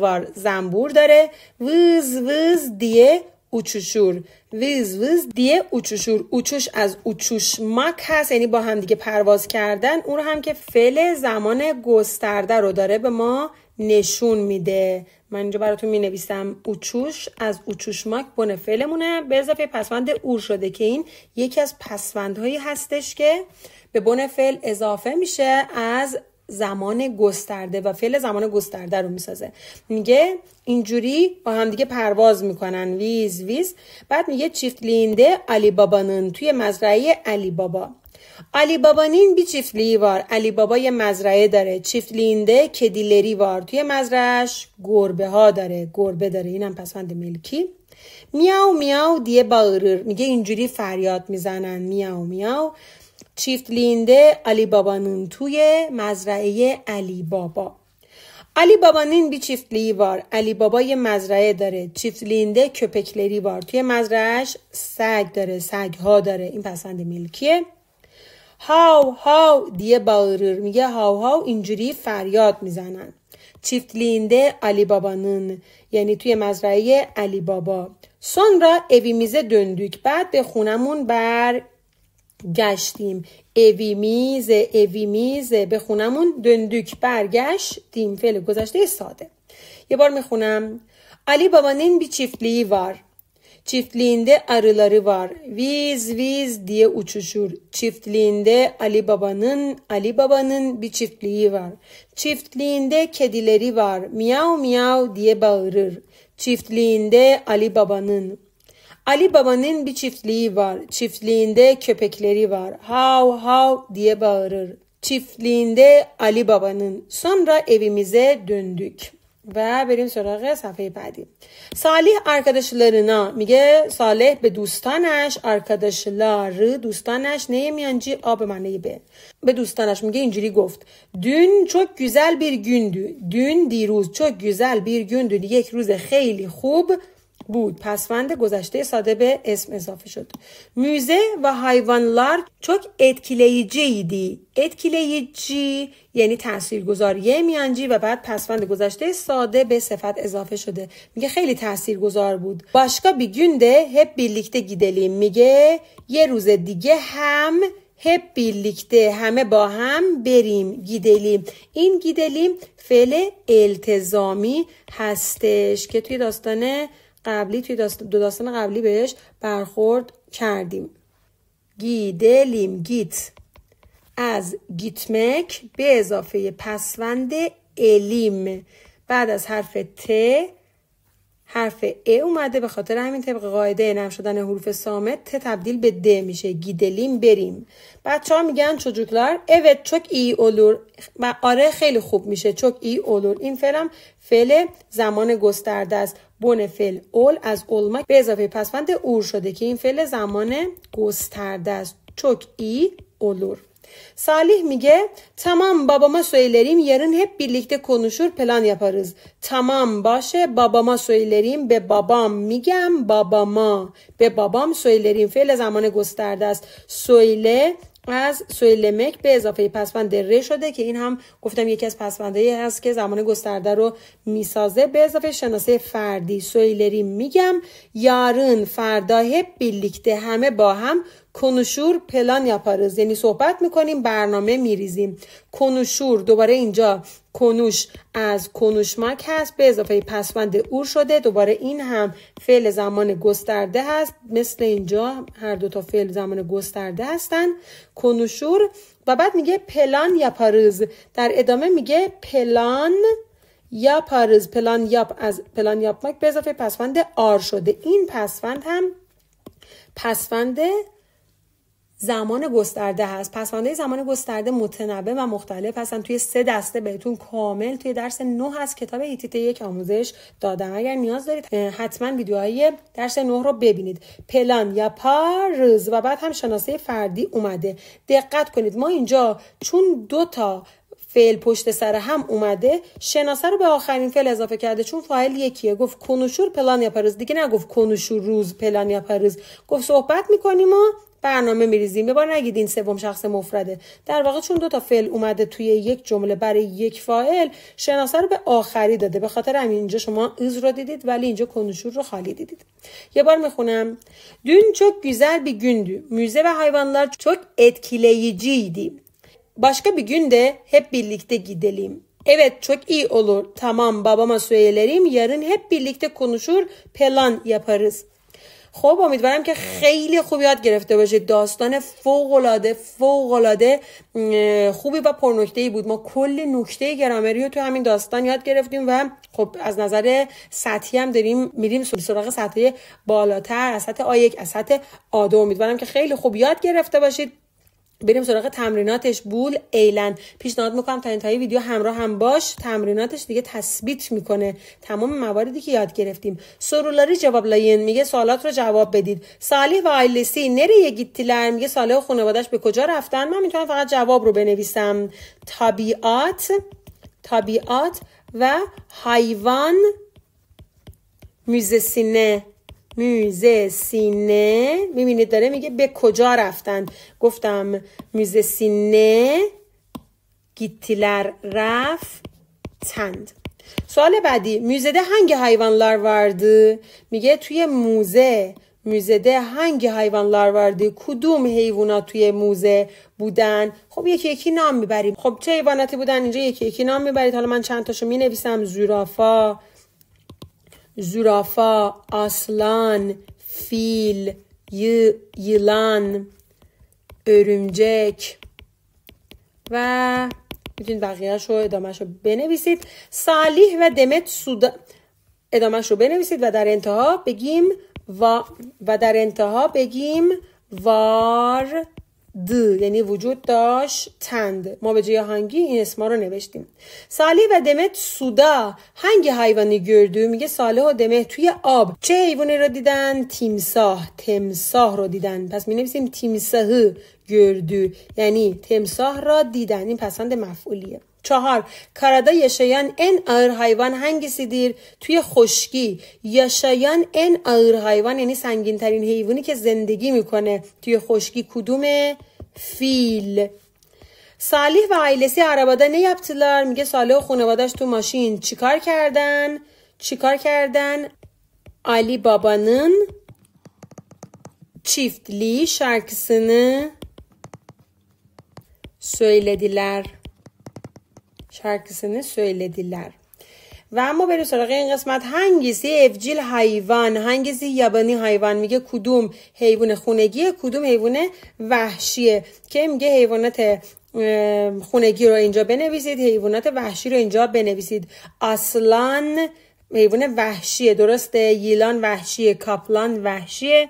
وار. زنبور داره. وز وز دیه اوچوشور. ویز ویز دیه اوچوشور اوچوش از هست یعنی با هم دیگه پرواز کردن اون هم که فعل زمان گسترده رو داره به ما نشون میده من اینجا براتون می نویسم اوچوش از اوچوشماک بن فعلمونه به اضافه پسوند اور شده که این یکی از پسوندهایی هستش که به بن فعل اضافه میشه از زمان گسترده و فعل زمان گسترده رو میسازه میگه اینجوری با همدیگه پرواز میکنن ویز ویز بعد میگه چیفت لینده علی بابانن توی مزرعه علی بابا علی بابا نین بی چیفلی وار علی بابا یه مزرعه داره که کدیلری وار توی مزرعش گربه ها داره گربه داره اینم پسند ملکی میاو میاو دیه باغرر میگه اینجوری فریاد میزنن میاو میاو چیفلینده علی بابانون توی مزرعه علی بابا علی بابانین بی چیفلی وار علی بابا یه مزرعه داره چیفلینده کپکلری وار توی مزرعش. سگ داره سگ ها داره این پسند ملکیه هاو هاو دیه باورر میگه هاو هاو اینجوری فریاد میزنن. چیفتلینده علی بابانن یعنی توی مزرعه علی بابا را سونرا میزه دندوک بعد به خونمون بر گشتیم اوی میزه به خونمون دندوک برگشتیم فعل گذشته ساده یه بار میخونم علی نین بی چیفتلی وار Çiftliğinde arıları var. Viz viz diye uçuşur. Çiftliğinde Ali Baba'nın, Ali Baba'nın bir çiftliği var. Çiftliğinde kedileri var. Miyav miyav diye bağırır. Çiftliğinde Ali Baba'nın. Ali Baba'nın bir çiftliği var. Çiftliğinde köpekleri var. Hav hav diye bağırır. Çiftliğinde Ali Baba'nın. Sonra evimize döndük. و بریم سراغ صفحه بعدی صالح آرکادش میگه صالح به دوستانش آرکادش لار دوستانش نه میانجی آب به به به دوستانش میگه اینجوری گفت دون çok güzel بیر gündü dün دیروز çok güzel بیر gündü یک روز خیلی خوب بود پسوند گذشته ساده به اسم اضافه شد موزه و حیوانلار چوک اتکیله جیدی یعنی جی یعنی تاثیرگذاری میانجی و بعد پسوند گذشته ساده به صفت اضافه شده میگه خیلی تاثیرگذار بود باشکا بیگونده هپ بیلیکته گیدلیم میگه یه روز دیگه هم هپ بیلیکته همه با هم بریم گیدلیم این گیدلیم فعل التزامی هستش که توی داستانه قبلی توی داستان دو داستان قبلی بهش برخورد کردیم گیدلیم گیت از گیتمک به اضافه پسوند الیم بعد از حرف ت حرف ا اومده به خاطر همین طبق قاعده نم شدن حروف سامت ت تبدیل به د میشه گیدلیم بریم بچه ها میگن چوجوکلار اوت چوک ای اولور و آره خیلی خوب میشه چوک ای اولور این فعلم فعل زمان گسترده است بن فعل اول از اولمک به اضافه پسوند اور شده که این فعل زمان گسترده است چوک ای اولور Salih Mige tamam babama söylerim yarın hep birlikte konuşur plan yaparız. Tamam باشه babama söylerim به بابام میگم babama به بابام söylerim فعل زمان گسترده است söyle از سویلمک به اضافه پسفنده ر شده که این هم گفتم یکی از یه هست که زمان گسترده رو میسازه به اضافه شناسه فردی سویلری میگم یارن فردا هپ بیلیکته همه با هم کنوشور پلان یاپارز یعنی صحبت میکنیم برنامه میریزیم کنوشور دوباره اینجا کنوش از کنوشمک هست به اضافه پسوند اور شده دوباره این هم فعل زمان گسترده هست مثل اینجا هر دو تا فعل زمان گسترده هستن کنوشور و بعد میگه پلان یاپارز در ادامه میگه پلان یا پارز پلان یاپ از پلان یاپ مک به اضافه پسفند آر شده این پسفند هم پسفند زمان گسترده هست پسمانده زمان گسترده متنوع و مختلف هستن توی سه دسته بهتون کامل توی درس 9 هست کتاب ایتیت یک آموزش دادم اگر نیاز دارید حتما ویدیوهای درس 9 رو ببینید پلان یا پارز و بعد هم شناسه فردی اومده دقت کنید ما اینجا چون دو تا فعل پشت سر هم اومده شناسه رو به آخرین فعل اضافه کرده چون فایل یکیه گفت کنوشور پلان یا دیگه نگفت کنوشور روز پلان یا گفت صحبت میکنیم و برنامه میریزیم به بار نگید این سوم شخص مفرده در واقع چون دو تا فعل اومده توی یک جمله برای یک فاعل شناسه رو به آخری داده به خاطر همین اینجا شما ایز رو دیدید ولی اینجا کنشور رو خالی دیدید یه بار میخونم دون çok güzel bir gündü. Müze ve hayvanlar çok etkileyiciydi. Başka bir günde hep birlikte gidelim. Evet çok iyi olur. Tamam babama söylerim. Yarın hep birlikte konuşur, plan yaparız. خب امیدوارم که خیلی خوب یاد گرفته باشید داستان فوق العاده فوق العاده خوبی و پرنکته ای بود ما کل نکته گرامری رو تو همین داستان یاد گرفتیم و خب از نظر سطحی هم داریم میریم سراغ سطحی بالاتر از سطح آ1 از سطح آدو امیدوارم که خیلی خوب یاد گرفته باشید بریم سراغ تمریناتش بول ایلن پیشنهاد میکنم تا انتهای ویدیو همراه هم باش تمریناتش دیگه تثبیت میکنه تمام مواردی که یاد گرفتیم سرولاری جواب لاین میگه سوالات رو جواب بدید سالی و آیلسی نره گیتیلر میگه ساله و خانوادش به کجا رفتن من میتونم فقط جواب رو بنویسم طبیعت طبیعت و حیوان سینه موزه سینه میبینید داره میگه به کجا رفتن گفتم موزه سینه گیتیلر رفتند سوال بعدی هنگ هنگ لار vardı میگه توی موزه هنگ هنگ لار vardı کدوم حیوانات توی موزه بودن خب یکی یکی نام میبریم خب چه حیواناتی بودن اینجا یکی یکی نام میبرید حالا من چند تاشو مینویسم زورافا زرافا آسلان فیل ی، یلان، و میتونید بقیهش رو ادامهش رو بنویسید سالیح و دمت سودا ادامهش رو بنویسید و در انتها بگیم و, و در انتها بگیم وار د یعنی وجود داشت تند ما به جای هنگی این اسما رو نوشتیم سالی و دمت سودا هنگ حیوانی گردو میگه ساله و دمه توی آب چه حیوانی رو دیدن تیمساه تمساه رو دیدن پس می نویسیم تیمساه گردو یعنی تمساه را دیدن این پسند مفعولیه چهار کارادا یشایان این ار حیوان هنگی سیدیر توی خشکی یشایان این ار حیوان یعنی سنگین ترین حیوانی که زندگی میکنه توی خشکی کدومه فیل صالح و عیلسی عربادا نه میگه صالح و خانوادش تو ماشین چیکار کردن چیکار کردن علی بابانن چیفتلی شرکسنه سویلدیلر şarkısını دیلر و اما بریم سراغ این قسمت هنگیسی افجیل حیوان هنگیسی یابانی حیوان میگه کدوم حیوان خونگیه کدوم حیوان وحشیه که میگه حیوانات خونگی رو اینجا بنویسید حیوانات وحشی رو اینجا بنویسید اصلان حیوان وحشیه درسته ییلان وحشیه کاپلان وحشیه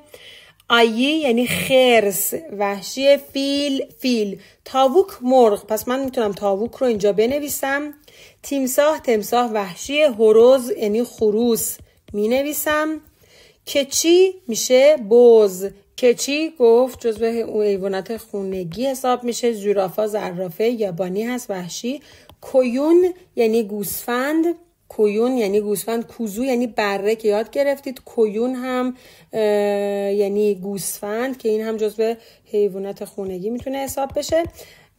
آیی یعنی خرس وحشی فیل فیل تاووک مرغ پس من میتونم تاووک رو اینجا بنویسم تیمساه تمساه وحشی هروز یعنی خروس می نویسم کچی میشه بوز، کچی گفت جزو ایوانات خونگی حساب میشه زورافا زرافه یابانی هست وحشی کویون یعنی گوسفند کویون یعنی گوسفند کوزو یعنی بره که یاد گرفتید کویون هم یعنی گوسفند که این هم جزو حیوانات خونگی میتونه حساب بشه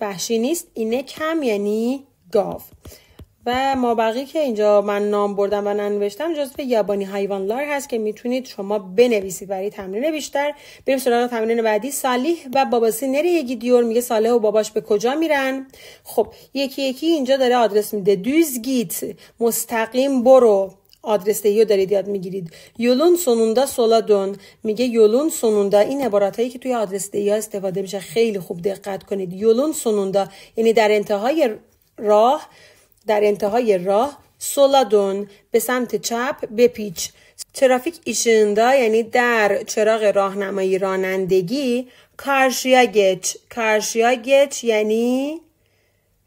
وحشی نیست اینه کم یعنی گاو و ما بقیه که اینجا من نام بردم و ننوشتم جزو یابانی حیوانلار هست که میتونید شما بنویسید برای تمرین بیشتر بریم سراغ تمرین بعدی صالح و باباسی نری یکی دیور میگه صالح و باباش به کجا میرن خب یکی یکی اینجا داره آدرس میده دوز گیت مستقیم برو آدرس رو دارید یاد میگیرید یولون سونوندا سولادون میگه یولون سونوندا این عبارت هایی که توی آدرس دیا استفاده میشه خیلی خوب دقت کنید یولون سونوندا یعنی در انتهای راه در انتهای راه سولادون به سمت چپ بپیچ ترافیک ایشندا یعنی در چراغ راهنمایی رانندگی کارشیاگچ کارشیاگچ یعنی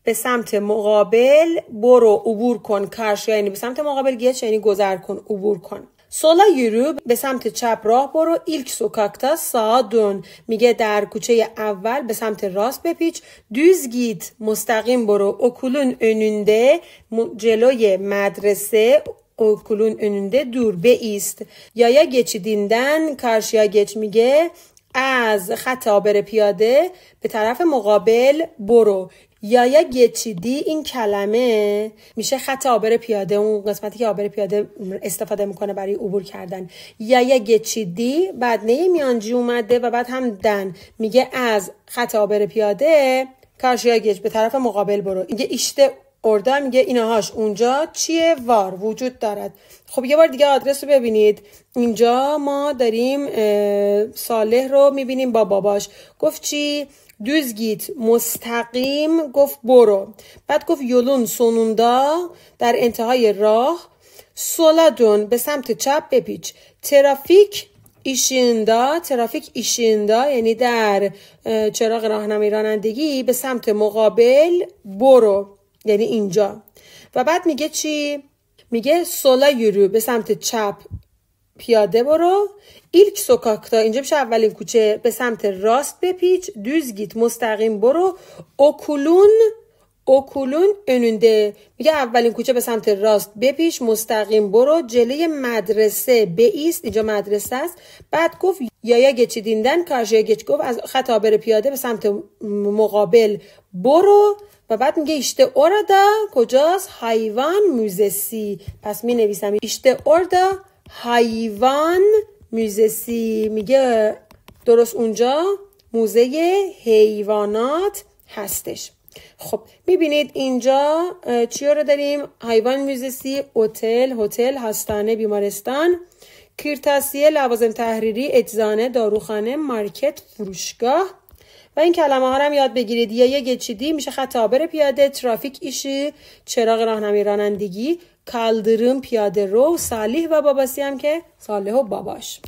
به سمت مقابل برو عبور کن کارشیا یعنی به سمت مقابل گچ یعنی گذر کن عبور کن Sola یورو به سمت چپ راه برو ilk sokakta سادون، میگه در کوچه اول به سمت راست بپیچ düz مستقیم برو اکولون önünde جلوی مدرسه اکولون önünde دور بیست یایا کارش یا گچ میگه از خط آبر پیاده به طرف مقابل برو یا یا گچیدی این کلمه میشه خط آبر پیاده اون قسمتی که آبر پیاده استفاده میکنه برای عبور کردن یا گچیدی بعد نه میانجی اومده و بعد هم دن میگه از خط آبر پیاده یا گچ به طرف مقابل برو میگه ایشته اردا میگه اینهاش اونجا چیه وار وجود دارد خب یه بار دیگه آدرس رو ببینید اینجا ما داریم صالح رو میبینیم با باباش گفت چی دوزگیت مستقیم گفت برو بعد گفت یولون سونوندا در انتهای راه سولادون به سمت چپ بپیچ ترافیک ایشیندا ترافیک ایشیندا یعنی در چراغ راهنمای رانندگی به سمت مقابل برو یعنی اینجا و بعد میگه چی میگه سولا یورو به سمت چپ پیاده برو ایلک سوکاکتا اینجا میشه اولین کوچه به سمت راست بپیچ دوزگیت مستقیم برو اوکولون اوکولون önünde میگه اولین کوچه به سمت راست بپیش مستقیم برو جلوی مدرسه بایست اینجا مدرسه است بعد گفت دیندن گچیدیندن یا گچ گفت از خط آبر پیاده به سمت مقابل برو و بعد میگه ایشته اوردا کجاست حیوان موزسی پس می نویسم ایشته اوردا حیوان موزسی میگه درست اونجا موزه حیوانات هستش خب میبینید اینجا چی رو داریم حیوان میوزسی هتل هتل هستانه بیمارستان کیرتاسیه لوازم تحریری اجزانه داروخانه مارکت فروشگاه و این کلمه ها رو هم یاد بگیرید یا یه میشه خط پیاده ترافیک ایشی چراغ راهنمای رانندگی کالدرم پیاده رو صالح و باباسی هم که صالح و باباش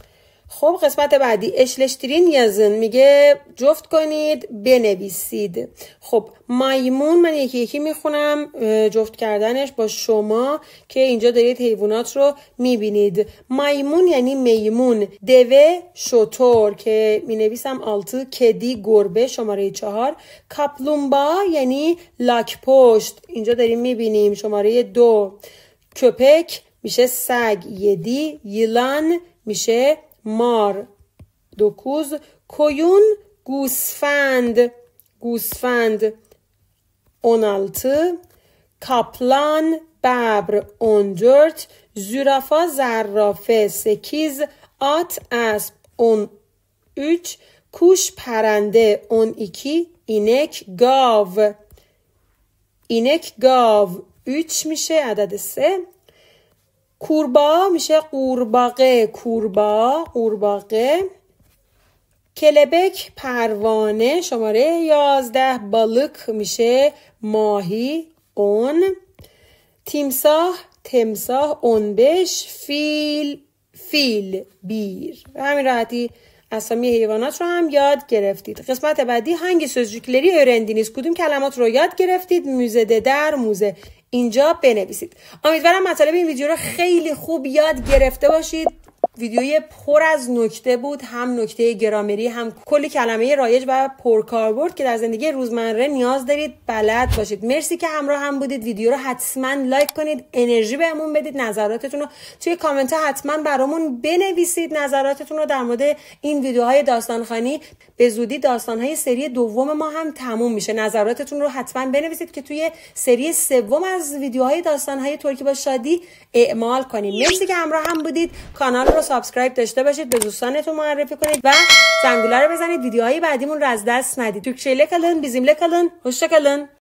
خب قسمت بعدی اشلشترین یزن میگه جفت کنید بنویسید خب مایمون من یکی یکی میخونم جفت کردنش با شما که اینجا دارید حیوانات رو میبینید مایمون یعنی میمون دوه شطور که مینویسم آلتو کدی گربه شماره چهار کپلومبا یعنی لاک پشت اینجا داریم میبینیم شماره دو کپک میشه سگ یدی یلان میشه مار دوکوز کویون گوسفند گوسفند اونالتی کاپلان ببر اونجورت زرافا زرافه سکیز آت اسب اون اوچ کوش پرنده اون ایکی اینک گاو اینک گاو 3 میشه عدد سه کوربا میشه قورباغه کوربا قورباغه کلبک پروانه شماره یازده بالک میشه ماهی اون تیمساه تمساه اونبش فیل فیل بیر و همین راحتی اسامی حیوانات رو هم یاد گرفتید قسمت بعدی هنگی سözcükleri öğrendiniz کدوم کلمات رو یاد گرفتید موزه در موزه اینجا بنویسید امیدوارم مطالب این ویدیو رو خیلی خوب یاد گرفته باشید ویدیوی پر از نکته بود هم نکته گرامری هم کلی کلمه رایج و پرکاربرد که در زندگی روزمره نیاز دارید بلد باشید مرسی که همراه هم بودید ویدیو رو حتما لایک کنید انرژی بهمون بدید نظراتتون رو توی کامنت ها حتما برامون بنویسید نظراتتون رو در مورد این ویدیوهای خانی. به زودی داستانهای سری دوم ما هم تموم میشه نظراتتون رو حتما بنویسید که توی سری سوم از ویدیوهای داستانهای ترکی با شادی اعمال کنید. مرسی که همراه هم بودید کانال رو سابسکرایب داشته باشید به دوستانتون معرفی کنید و زنگوله رو بزنید ویدیوهای بعدیمون رو از دست ندید تو کلن بیزیم bizimle kalın,